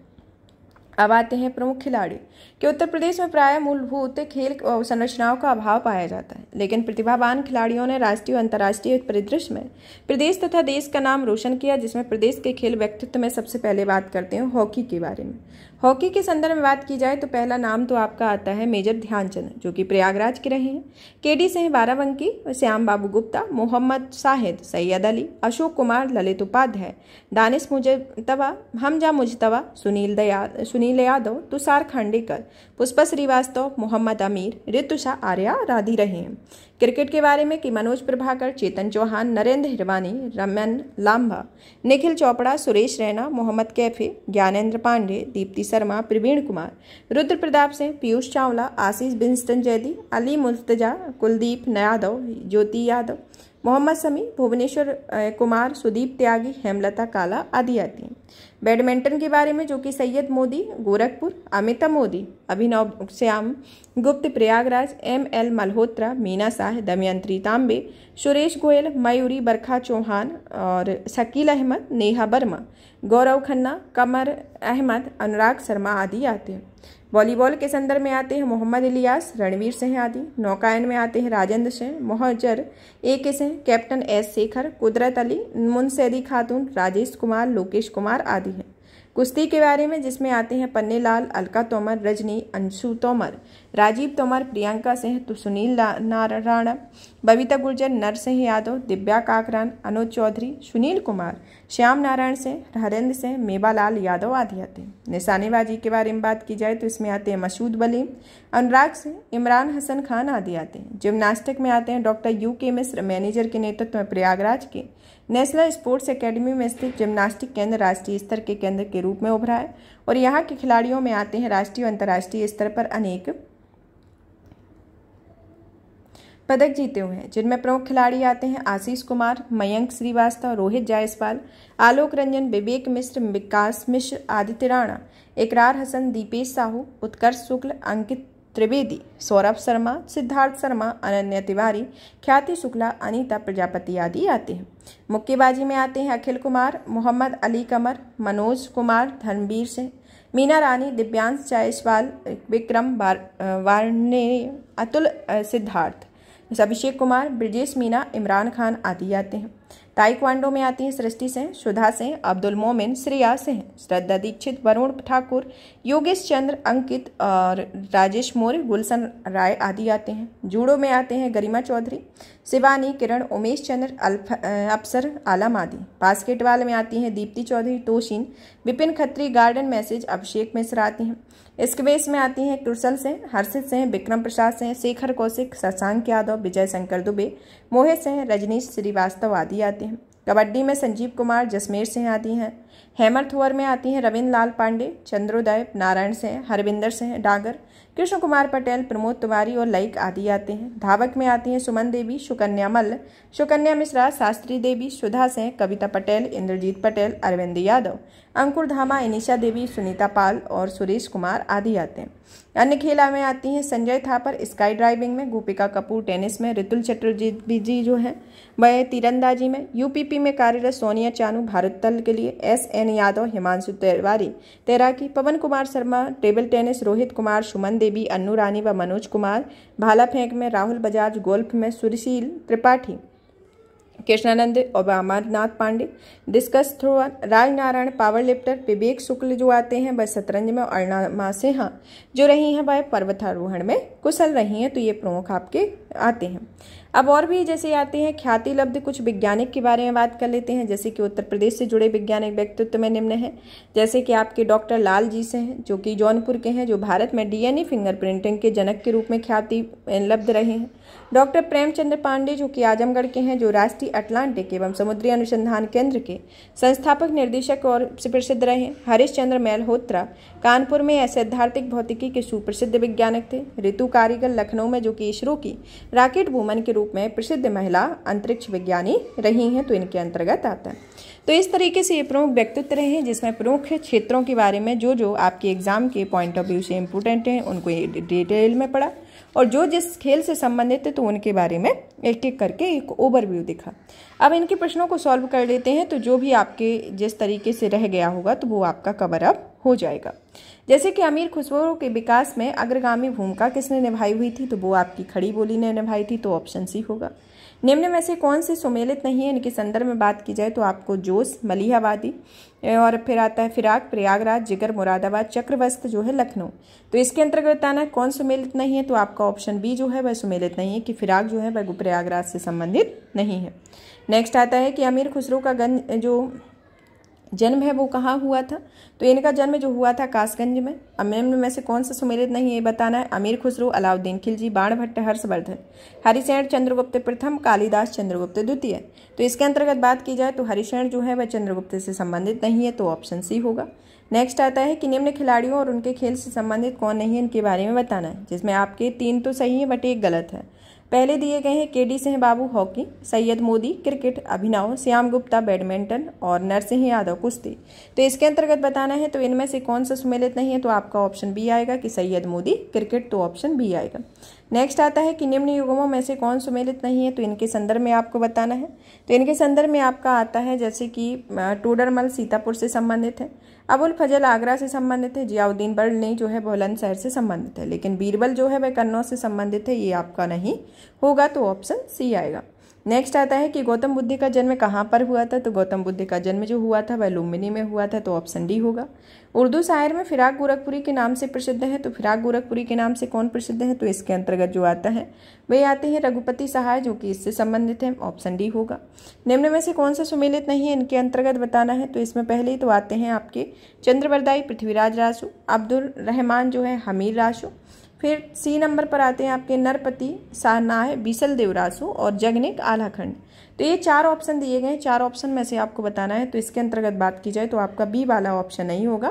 अब आते हैं प्रमुख खिलाड़ी कि उत्तर प्रदेश में प्राय मूलभूत खेल संरचनाओं का अभाव पाया जाता है लेकिन प्रतिभावान खिलाड़ियों ने राष्ट्रीय और अंतर्राष्ट्रीय परिदृश्य में प्रदेश तथा देश का नाम रोशन किया जिसमें प्रदेश के खेल व्यक्तित्व में सबसे पहले बात करते हैं हॉकी के बारे में हॉकी के संदर्भ में बात की जाए तो पहला नाम तो आपका आता है मेजर ध्यानचंद जो कि प्रयागराज के रहे हैं के डी सिंह बाराबंकी श्याम बाबू गुप्ता मोहम्मद साहिद सैयद अली अशोक कुमार ललित उपाध्याय दानिश मुजतवा हमजा मुजतवा सुनील दया सुनील यादव तुषार खांडेकर पुष्पा श्रीवास्तव मोहम्मद अमीर ऋतुषा आर्या राधी रहे हैं क्रिकेट के बारे में कि मनोज प्रभाकर चेतन चौहान नरेंद्र हिरवानी रमन लांबा निखिल चोपड़ा सुरेश रैना मोहम्मद कैफे ज्ञानेन्द्र पांडे दीप्ति शर्मा प्रवीण कुमार रुद्र प्रताप सिंह पीयूष चावला आशीष बिंस्टन जैदी अली मुल्तजा कुलदीप नयादव ज्योति यादव मोहम्मद समी भुवनेश्वर कुमार सुदीप त्यागी हेमलता काला आदि आती हैं बैडमिंटन के बारे में जो कि सैयद मोदी गोरखपुर अमिता मोदी अभिनव श्याम गुप्त प्रयागराज एम एल मल्होत्रा मीना शाह दमयंत्री तांबे सुरेश गोयल मयूरी बरखा चौहान और शकील अहमद नेहा वर्मा गौरव खन्ना कमर अहमद अनुराग शर्मा आदि आते हैं वॉलीबॉल के संदर्भ में आते हैं मोहम्मद इलियास रणवीर सिंह आदि नौकायन में आते हैं राजेंद्र सिंह मोहजर ए के सिंह कैप्टन एस शेखर कुदरत अली मुनसैदी खातून राजेश कुमार लोकेश कुमार आदि हैं कुश्ती के बारे में जिसमें आते हैं पन्ने लाल अलका तोमर रजनी अंशु तोमर राजीव तोमर प्रियंका सिंह तो सुनील नारायण बबीता गुर्जर नरसिंह यादव दिव्या काकरान अनुज चौधरी सुनील कुमार श्याम नारायण सिंह हरेंद्र सिंह मेवालाल यादव आदि आते हैं निशानेबाजी के बारे में बात की जाए तो इसमें आते हैं मसूद बलीम अनुराग सिंह इमरान हसन खान आदि आते हैं जिम्नास्टिक में आते हैं डॉक्टर यू के मिश्र मैनेजर के नेतृत्व में प्रयागराज के नेशनल स्पोर्ट्स एकेडमी में स्थित जिम्नास्टिक केंद्र राष्ट्रीय स्तर के केंद्र के रूप में उभरा है और यहाँ के खिलाड़ियों में आते हैं राष्ट्रीय और अंतर्राष्ट्रीय स्तर पर अनेक पदक जीते हुए हैं जिनमें प्रमुख खिलाड़ी आते हैं आशीष कुमार मयंक श्रीवास्तव रोहित जायसवाल आलोक रंजन विवेक मिश्र विकास मिश्र आदित्य राणा इकरार हसन दीपेश साहू उत्कर्ष शुक्ल अंकित त्रिवेदी सौरभ शर्मा सिद्धार्थ शर्मा अनन्या तिवारी ख्याति शुक्ला अनीता प्रजापति आदि आते हैं मुक्केबाजी में आते हैं अखिल कुमार मोहम्मद अली कमर मनोज कुमार धर्मवीर सिंह मीना रानी दिव्यांश जायसवाल विक्रम वार्ने अतुल सिद्धार्थ अभिषेक कुमार ब्रिजेश मीना इमरान खान आदि आते हैं ताइक्वांडो में आती हैं सृष्टि सिंह सुधा सिंह अब्दुल मोमिन श्रेया सिंह श्रद्धा दीक्षित वरुण ठाकुर योगेश चंद्र अंकित और राजेश मौर्य गुलशन राय आदि आते हैं जूडो में आते हैं गरिमा चौधरी शिवानी किरण उमेश चंद्र अफसर आलम आदि बास्केटबॉल में आती हैं दीप्ति चौधरी तोशीन बिपिन खत्री गार्डन मैसेज अभिषेक मिश्रा आती हैं स्क्वेस में आती हैं कुरसल सिंह हर्षित सिंह विक्रम प्रसाद सिंह शेखर कौशिक शशांक यादव विजय शंकर दुबे मोहित सिंह रजनीश श्रीवास्तव आदि आते हैं कबड्डी में संजीव कुमार जसमेर सिंह आती हैं हेमर थोअर में आती हैं रविंद्र लाल पांडे चंद्रोदय नारायण सिंह हरविंदर सिंह डागर कृष्ण कुमार पटेल प्रमोद तिवारी और लाइक आदि आते हैं धावक में आती हैं सुमन देवी सुकन्या मल्ल सुकन्या मिश्रा शास्त्री देवी सुधा सिंह कविता पटेल इंद्रजीत पटेल अरविंद यादव अंकुर धामा इनिशा देवी सुनीता पाल और सुरेश कुमार आदि आते हैं अन्य खेला में आती हैं संजय थापर स्काई ड्राइविंग में गोपिका कपूर टेनिस में रितुल चटर्जी जी जो हैं वह तीरंदाजी में यूपीपी में कार्यरत सोनिया चानू भारत तल के लिए एस एन यादव हिमांशु तिवारी तैराकी पवन कुमार शर्मा टेबल टेनिस रोहित कुमार सुमन देवी अन्नू रानी व मनोज कुमार भाला फेंक में राहुल बजाज गोल्फ में सुरशील त्रिपाठी कृष्णानंद और Amarnath Pandey discus thrower Rajnarayan power lifter Vivek Shukla जो आते हैं वह शतरंज में अरणामा से हाँ जो रही हैं वह पर्वतारोहण में कुशल रही हैं तो ये प्रमुख आपके आते हैं अब और भी जैसे आते हैं ख्याति लब्ध कुछ वैज्ञानिक के बारे में बात कर लेते हैं जैसे कि उत्तर प्रदेश से जुड़े वैज्ञानिक व्यक्तित्व में निम्न हैं जैसे कि आपके डॉक्टर लाल जी से हैं जो कि जौनपुर के हैं जो भारत में डीएनए फिंगरप्रिंटिंग के जनक के रूप में ख्याति लब्ध रहे हैं डॉक्टर प्रेमचंद्र पांडे जो कि आजमगढ़ के हैं जो राष्ट्रीय अटलांटिक एवं समुद्री अनुसंधान केंद्र के संस्थापक निर्देशक और प्रसिद्ध रहे हरीश चंद्र मेलहोत्रा कानपुर में असैद्धार्थिक भौतिकी के सुप्रसिद्ध वैज्ञानिक थे ऋतु कारीगर लखनऊ में जो कि इसरो की राकेट वूमन के रूप में प्रसिद्ध महिला अंतरिक्ष विज्ञानी रही हैं तो इनके अंतर्गत आता है तो इस तरीके से ये प्रमुख व्यक्तित्व रहे हैं जिसमें प्रमुख क्षेत्रों के बारे में जो जो आपके एग्ज़ाम के पॉइंट ऑफ व्यू से इम्पोर्टेंट हैं उनको डिटेल में पढ़ा और जो जिस खेल से संबंधित थे तो उनके बारे में एक एक करके एक ओवरव्यू दिखा अब इनके प्रश्नों को सॉल्व कर लेते हैं तो जो भी आपके जिस तरीके से रह गया होगा तो वो आपका कवर अप हो जाएगा जैसे कि अमीर खुशबूरों के विकास में अग्रगामी भूमिका किसने निभाई हुई थी तो वो आपकी खड़ी बोली ने निभाई थी तो ऑप्शन सी होगा निम्न में से कौन से सुमेलित नहीं है इनके संदर्भ में बात की जाए तो आपको जोश मलिहाबादी और फिर आता है फिराक प्रयागराज जिगर मुरादाबाद चक्रवस्त जो है लखनऊ तो इसके अंतर्गत आना कौन सुमेलित नहीं है तो आपका ऑप्शन बी जो है वह सुमेलित नहीं है कि फिराक जो है वह प्रयागराज से संबंधित नहीं है नेक्स्ट आता है कि अमीर खुसरो का गंज जो जन्म है वो कहाँ हुआ था तो इनका जन्म जो हुआ था कासगंज में अमेम में से कौन सा सुमेलित नहीं है ये बताना है अमीर खुसरो अलाउद्दीन खिलजी भट्ट हर्षवर्धन हरिशैण चंद्रगुप्त प्रथम कालिदास चंद्रगुप्त द्वितीय तो इसके अंतर्गत बात की जाए तो हरिशैण जो है वह चंद्रगुप्त से संबंधित नहीं है तो ऑप्शन सी होगा नेक्स्ट आता है कि निम्न खिलाड़ियों और उनके खेल से संबंधित कौन नहीं है इनके बारे में बताना है जिसमें आपके तीन तो सही है बट एक गलत है पहले दिए गए हैं K D Singh Babu hockey Syed Modi cricket Abhinav Shyam Gupta badminton और नरसिंह यादव कुश्ती तो इसके अंतर्गत बताना है तो इनमें से कौन सा सुमेलित नहीं है तो आपका ऑप्शन बी आएगा कि सैयद मोदी क्रिकेट तो ऑप्शन बी आएगा नेक्स्ट आता है कि निम्न युगमों में से कौन सुमेलित नहीं है तो इनके संदर्भ में आपको बताना है तो इनके संदर्भ में आपका आता है जैसे कि टूडरमल सीतापुर से संबंधित है अबुल फजल आगरा से संबंधित है जियाउद्दीन नहीं जो है शहर से संबंधित है लेकिन बीरबल जो है वह कन्नौज से संबंधित है ये आपका नहीं होगा तो ऑप्शन सी आएगा नेक्स्ट आता है कि गौतम बुद्ध का जन्म कहाँ पर हुआ था तो गौतम बुद्ध का जन्म जो हुआ था वह लुम्बिनी में हुआ था तो ऑप्शन डी होगा उर्दू शायर में फिराक गोरखपुरी के नाम से प्रसिद्ध है तो फिराक गोरखपुरी के नाम से कौन प्रसिद्ध है तो इसके अंतर्गत जो आता है वे आते हैं रघुपति सहाय जो कि इससे संबंधित हैं ऑप्शन डी होगा निम्न में से कौन सा सुमेलित नहीं है इनके अंतर्गत बताना है तो इसमें पहले ही तो आते हैं आपके चंद्रवरदाई पृथ्वीराज राशु अब्दुल रहमान जो है हमीर राशु फिर सी नंबर पर आते हैं आपके नरपति सारनाह बीसल देवरासु और जगनिक आलाखंड तो ये चार ऑप्शन दिए गए चार ऑप्शन में से आपको बताना है तो इसके अंतर्गत बात की जाए तो आपका बी वाला ऑप्शन नहीं होगा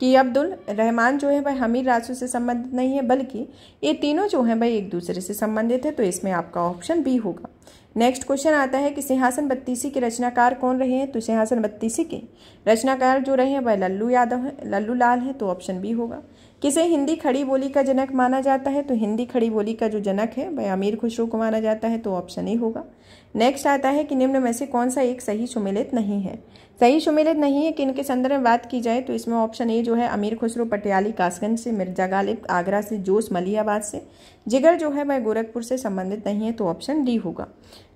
कि अब्दुल रहमान जो है भाई हमीर रासू से संबंधित नहीं है बल्कि ये तीनों जो हैं भाई एक दूसरे से संबंधित है तो इसमें आपका ऑप्शन बी होगा नेक्स्ट क्वेश्चन आता है कि सिंहासन बत्तीसी के रचनाकार कौन रहे हैं तो सिंहासन बत्तीसी के रचनाकार जो रहे हैं वह लल्लू यादव हैं लल्लू लाल हैं तो ऑप्शन बी होगा किसे हिंदी खड़ी बोली का जनक माना जाता है तो हिंदी खड़ी बोली का जो जनक है वह अमीर खुसरो को माना जाता है तो ऑप्शन ए होगा नेक्स्ट आता है कि निम्न में से कौन सा एक सही सुमेलित नहीं है सही सुमेलित नहीं है कि इनके संदर्भ में बात की जाए तो इसमें ऑप्शन ए जो है अमीर खुसरो पटियाली कासगंज से मिर्जा गालिब आगरा से जोश मलियाबाद से जिगर जो है वह गोरखपुर से संबंधित नहीं है तो ऑप्शन डी होगा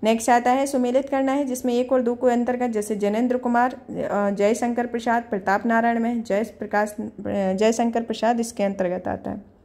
नेक्स्ट आता है सुमेलित करना है जिसमें एक और दो को अंतर्गत जैसे जनेन्द्र कुमार जयशंकर प्रसाद प्रताप नारायण में जय प्रकाश जयशंकर प्रसाद इसके अंतर्गत आता है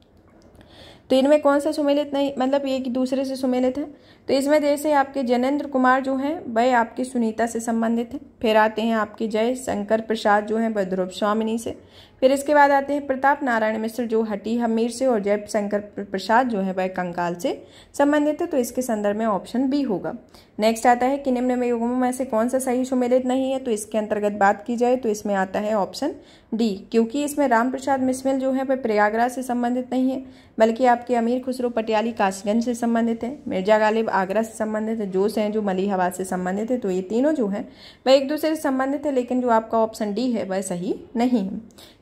तो इनमें कौन सा सुमेलित नहीं मतलब ये कि दूसरे से सुमेलित है तो इसमें जैसे आपके जनेन्द्र कुमार जो हैं वह आपकी सुनीता से संबंधित हैं फिर आते हैं आपके जय शंकर प्रसाद जो हैं वह ध्रुव स्वामिनी से फिर इसके बाद आते हैं प्रताप नारायण मिश्र जो हटी हमीर से और जय शंकर प्रसाद जो है वह कंकाल से संबंधित है तो इसके संदर्भ में ऑप्शन बी होगा नेक्स्ट आता है कि निम्न योगों में से कौन सा सही सुमेलित नहीं है तो इसके अंतर्गत बात की जाए तो इसमें आता है ऑप्शन डी क्योंकि इसमें राम प्रसाद मिसमिल जो है वह प्रयागराज से संबंधित नहीं है बल्कि आपके अमीर खुसरो पटियाली कासगंज से संबंधित है मिर्जा गालिब आगरा से संबंधित है जोश हैं जो हवा से संबंधित है तो ये तीनों जो हैं वह एक दूसरे से संबंधित है लेकिन जो आपका ऑप्शन डी है वह सही नहीं है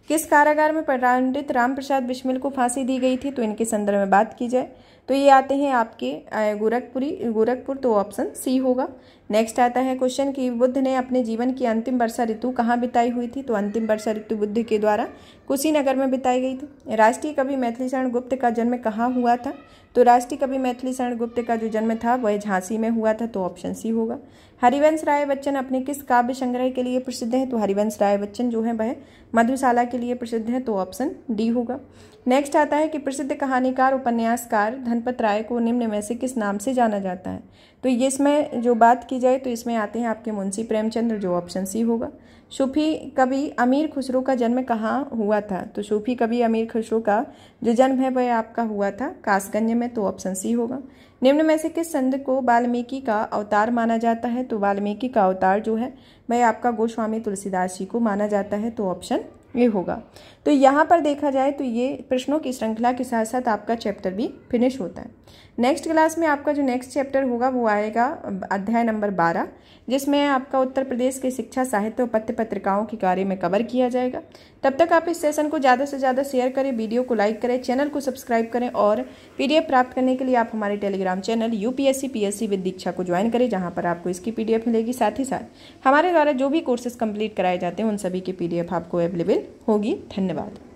किस कारागार में पंडित राम प्रसाद बिस्मिल को फांसी दी गई थी तो इनके संदर्भ में बात की जाए तो ये आते हैं आपके गोरखपुरी गोरखपुर तो ऑप्शन सी होगा नेक्स्ट आता है क्वेश्चन कि बुद्ध ने अपने जीवन की अंतिम वर्षा ऋतु कहाँ बिताई हुई थी तो अंतिम वर्षा ऋतु बुद्ध के द्वारा कुशीनगर में बिताई गई थी राष्ट्रीय कवि मैथिली शरण गुप्त का जन्म कहाँ हुआ था तो राष्ट्रीय कवि मैथिली शरण गुप्त का जो जन्म था वह झांसी में हुआ था तो ऑप्शन सी होगा हरिवंश राय बच्चन अपने किस काव्य संग्रह के लिए प्रसिद्ध हैं तो हरिवंश राय बच्चन जो है वह मधुशाला के लिए प्रसिद्ध हैं तो ऑप्शन डी होगा नेक्स्ट आता है कि प्रसिद्ध कहानीकार उपन्यासकार धनपत राय को निम्न में से किस नाम से जाना जाता है तो ये इसमें जो बात की जाए तो इसमें आते हैं आपके मुंशी प्रेमचंद्र जो ऑप्शन सी होगा सूफी कवि अमीर खुसरो का जन्म कहाँ हुआ था तो सूफी कवि अमीर खुसरू का जो जन्म है वह आपका हुआ था कासगंज में तो ऑप्शन सी होगा निम्न में से किस संत को वाल्मीकि का अवतार माना जाता है तो वाल्मीकि का अवतार जो है वह आपका गोस्वामी तुलसीदास जी को माना जाता है तो ऑप्शन ये होगा तो यहाँ पर देखा जाए तो ये प्रश्नों की श्रृंखला के साथ साथ आपका चैप्टर भी फिनिश होता है नेक्स्ट क्लास में आपका जो नेक्स्ट चैप्टर होगा वो आएगा अध्याय नंबर बारह जिसमें आपका उत्तर प्रदेश के शिक्षा साहित्य और पत्र पत्रिकाओं के कार्य में कवर किया जाएगा तब तक आप इस सेशन को ज़्यादा से ज़्यादा शेयर करें वीडियो को लाइक करें चैनल को सब्सक्राइब करें और पी प्राप्त करने के लिए आप हमारे Telegram channel U P with Diksha को ज्वाइन करें जहाँ पर आपको इसकी पी मिलेगी साथ ही साथ हमारे द्वारा जो भी कोर्सेज कम्प्लीट कराए जाते हैं उन सभी की पी आपको अवेलेबल होगी धन्यवाद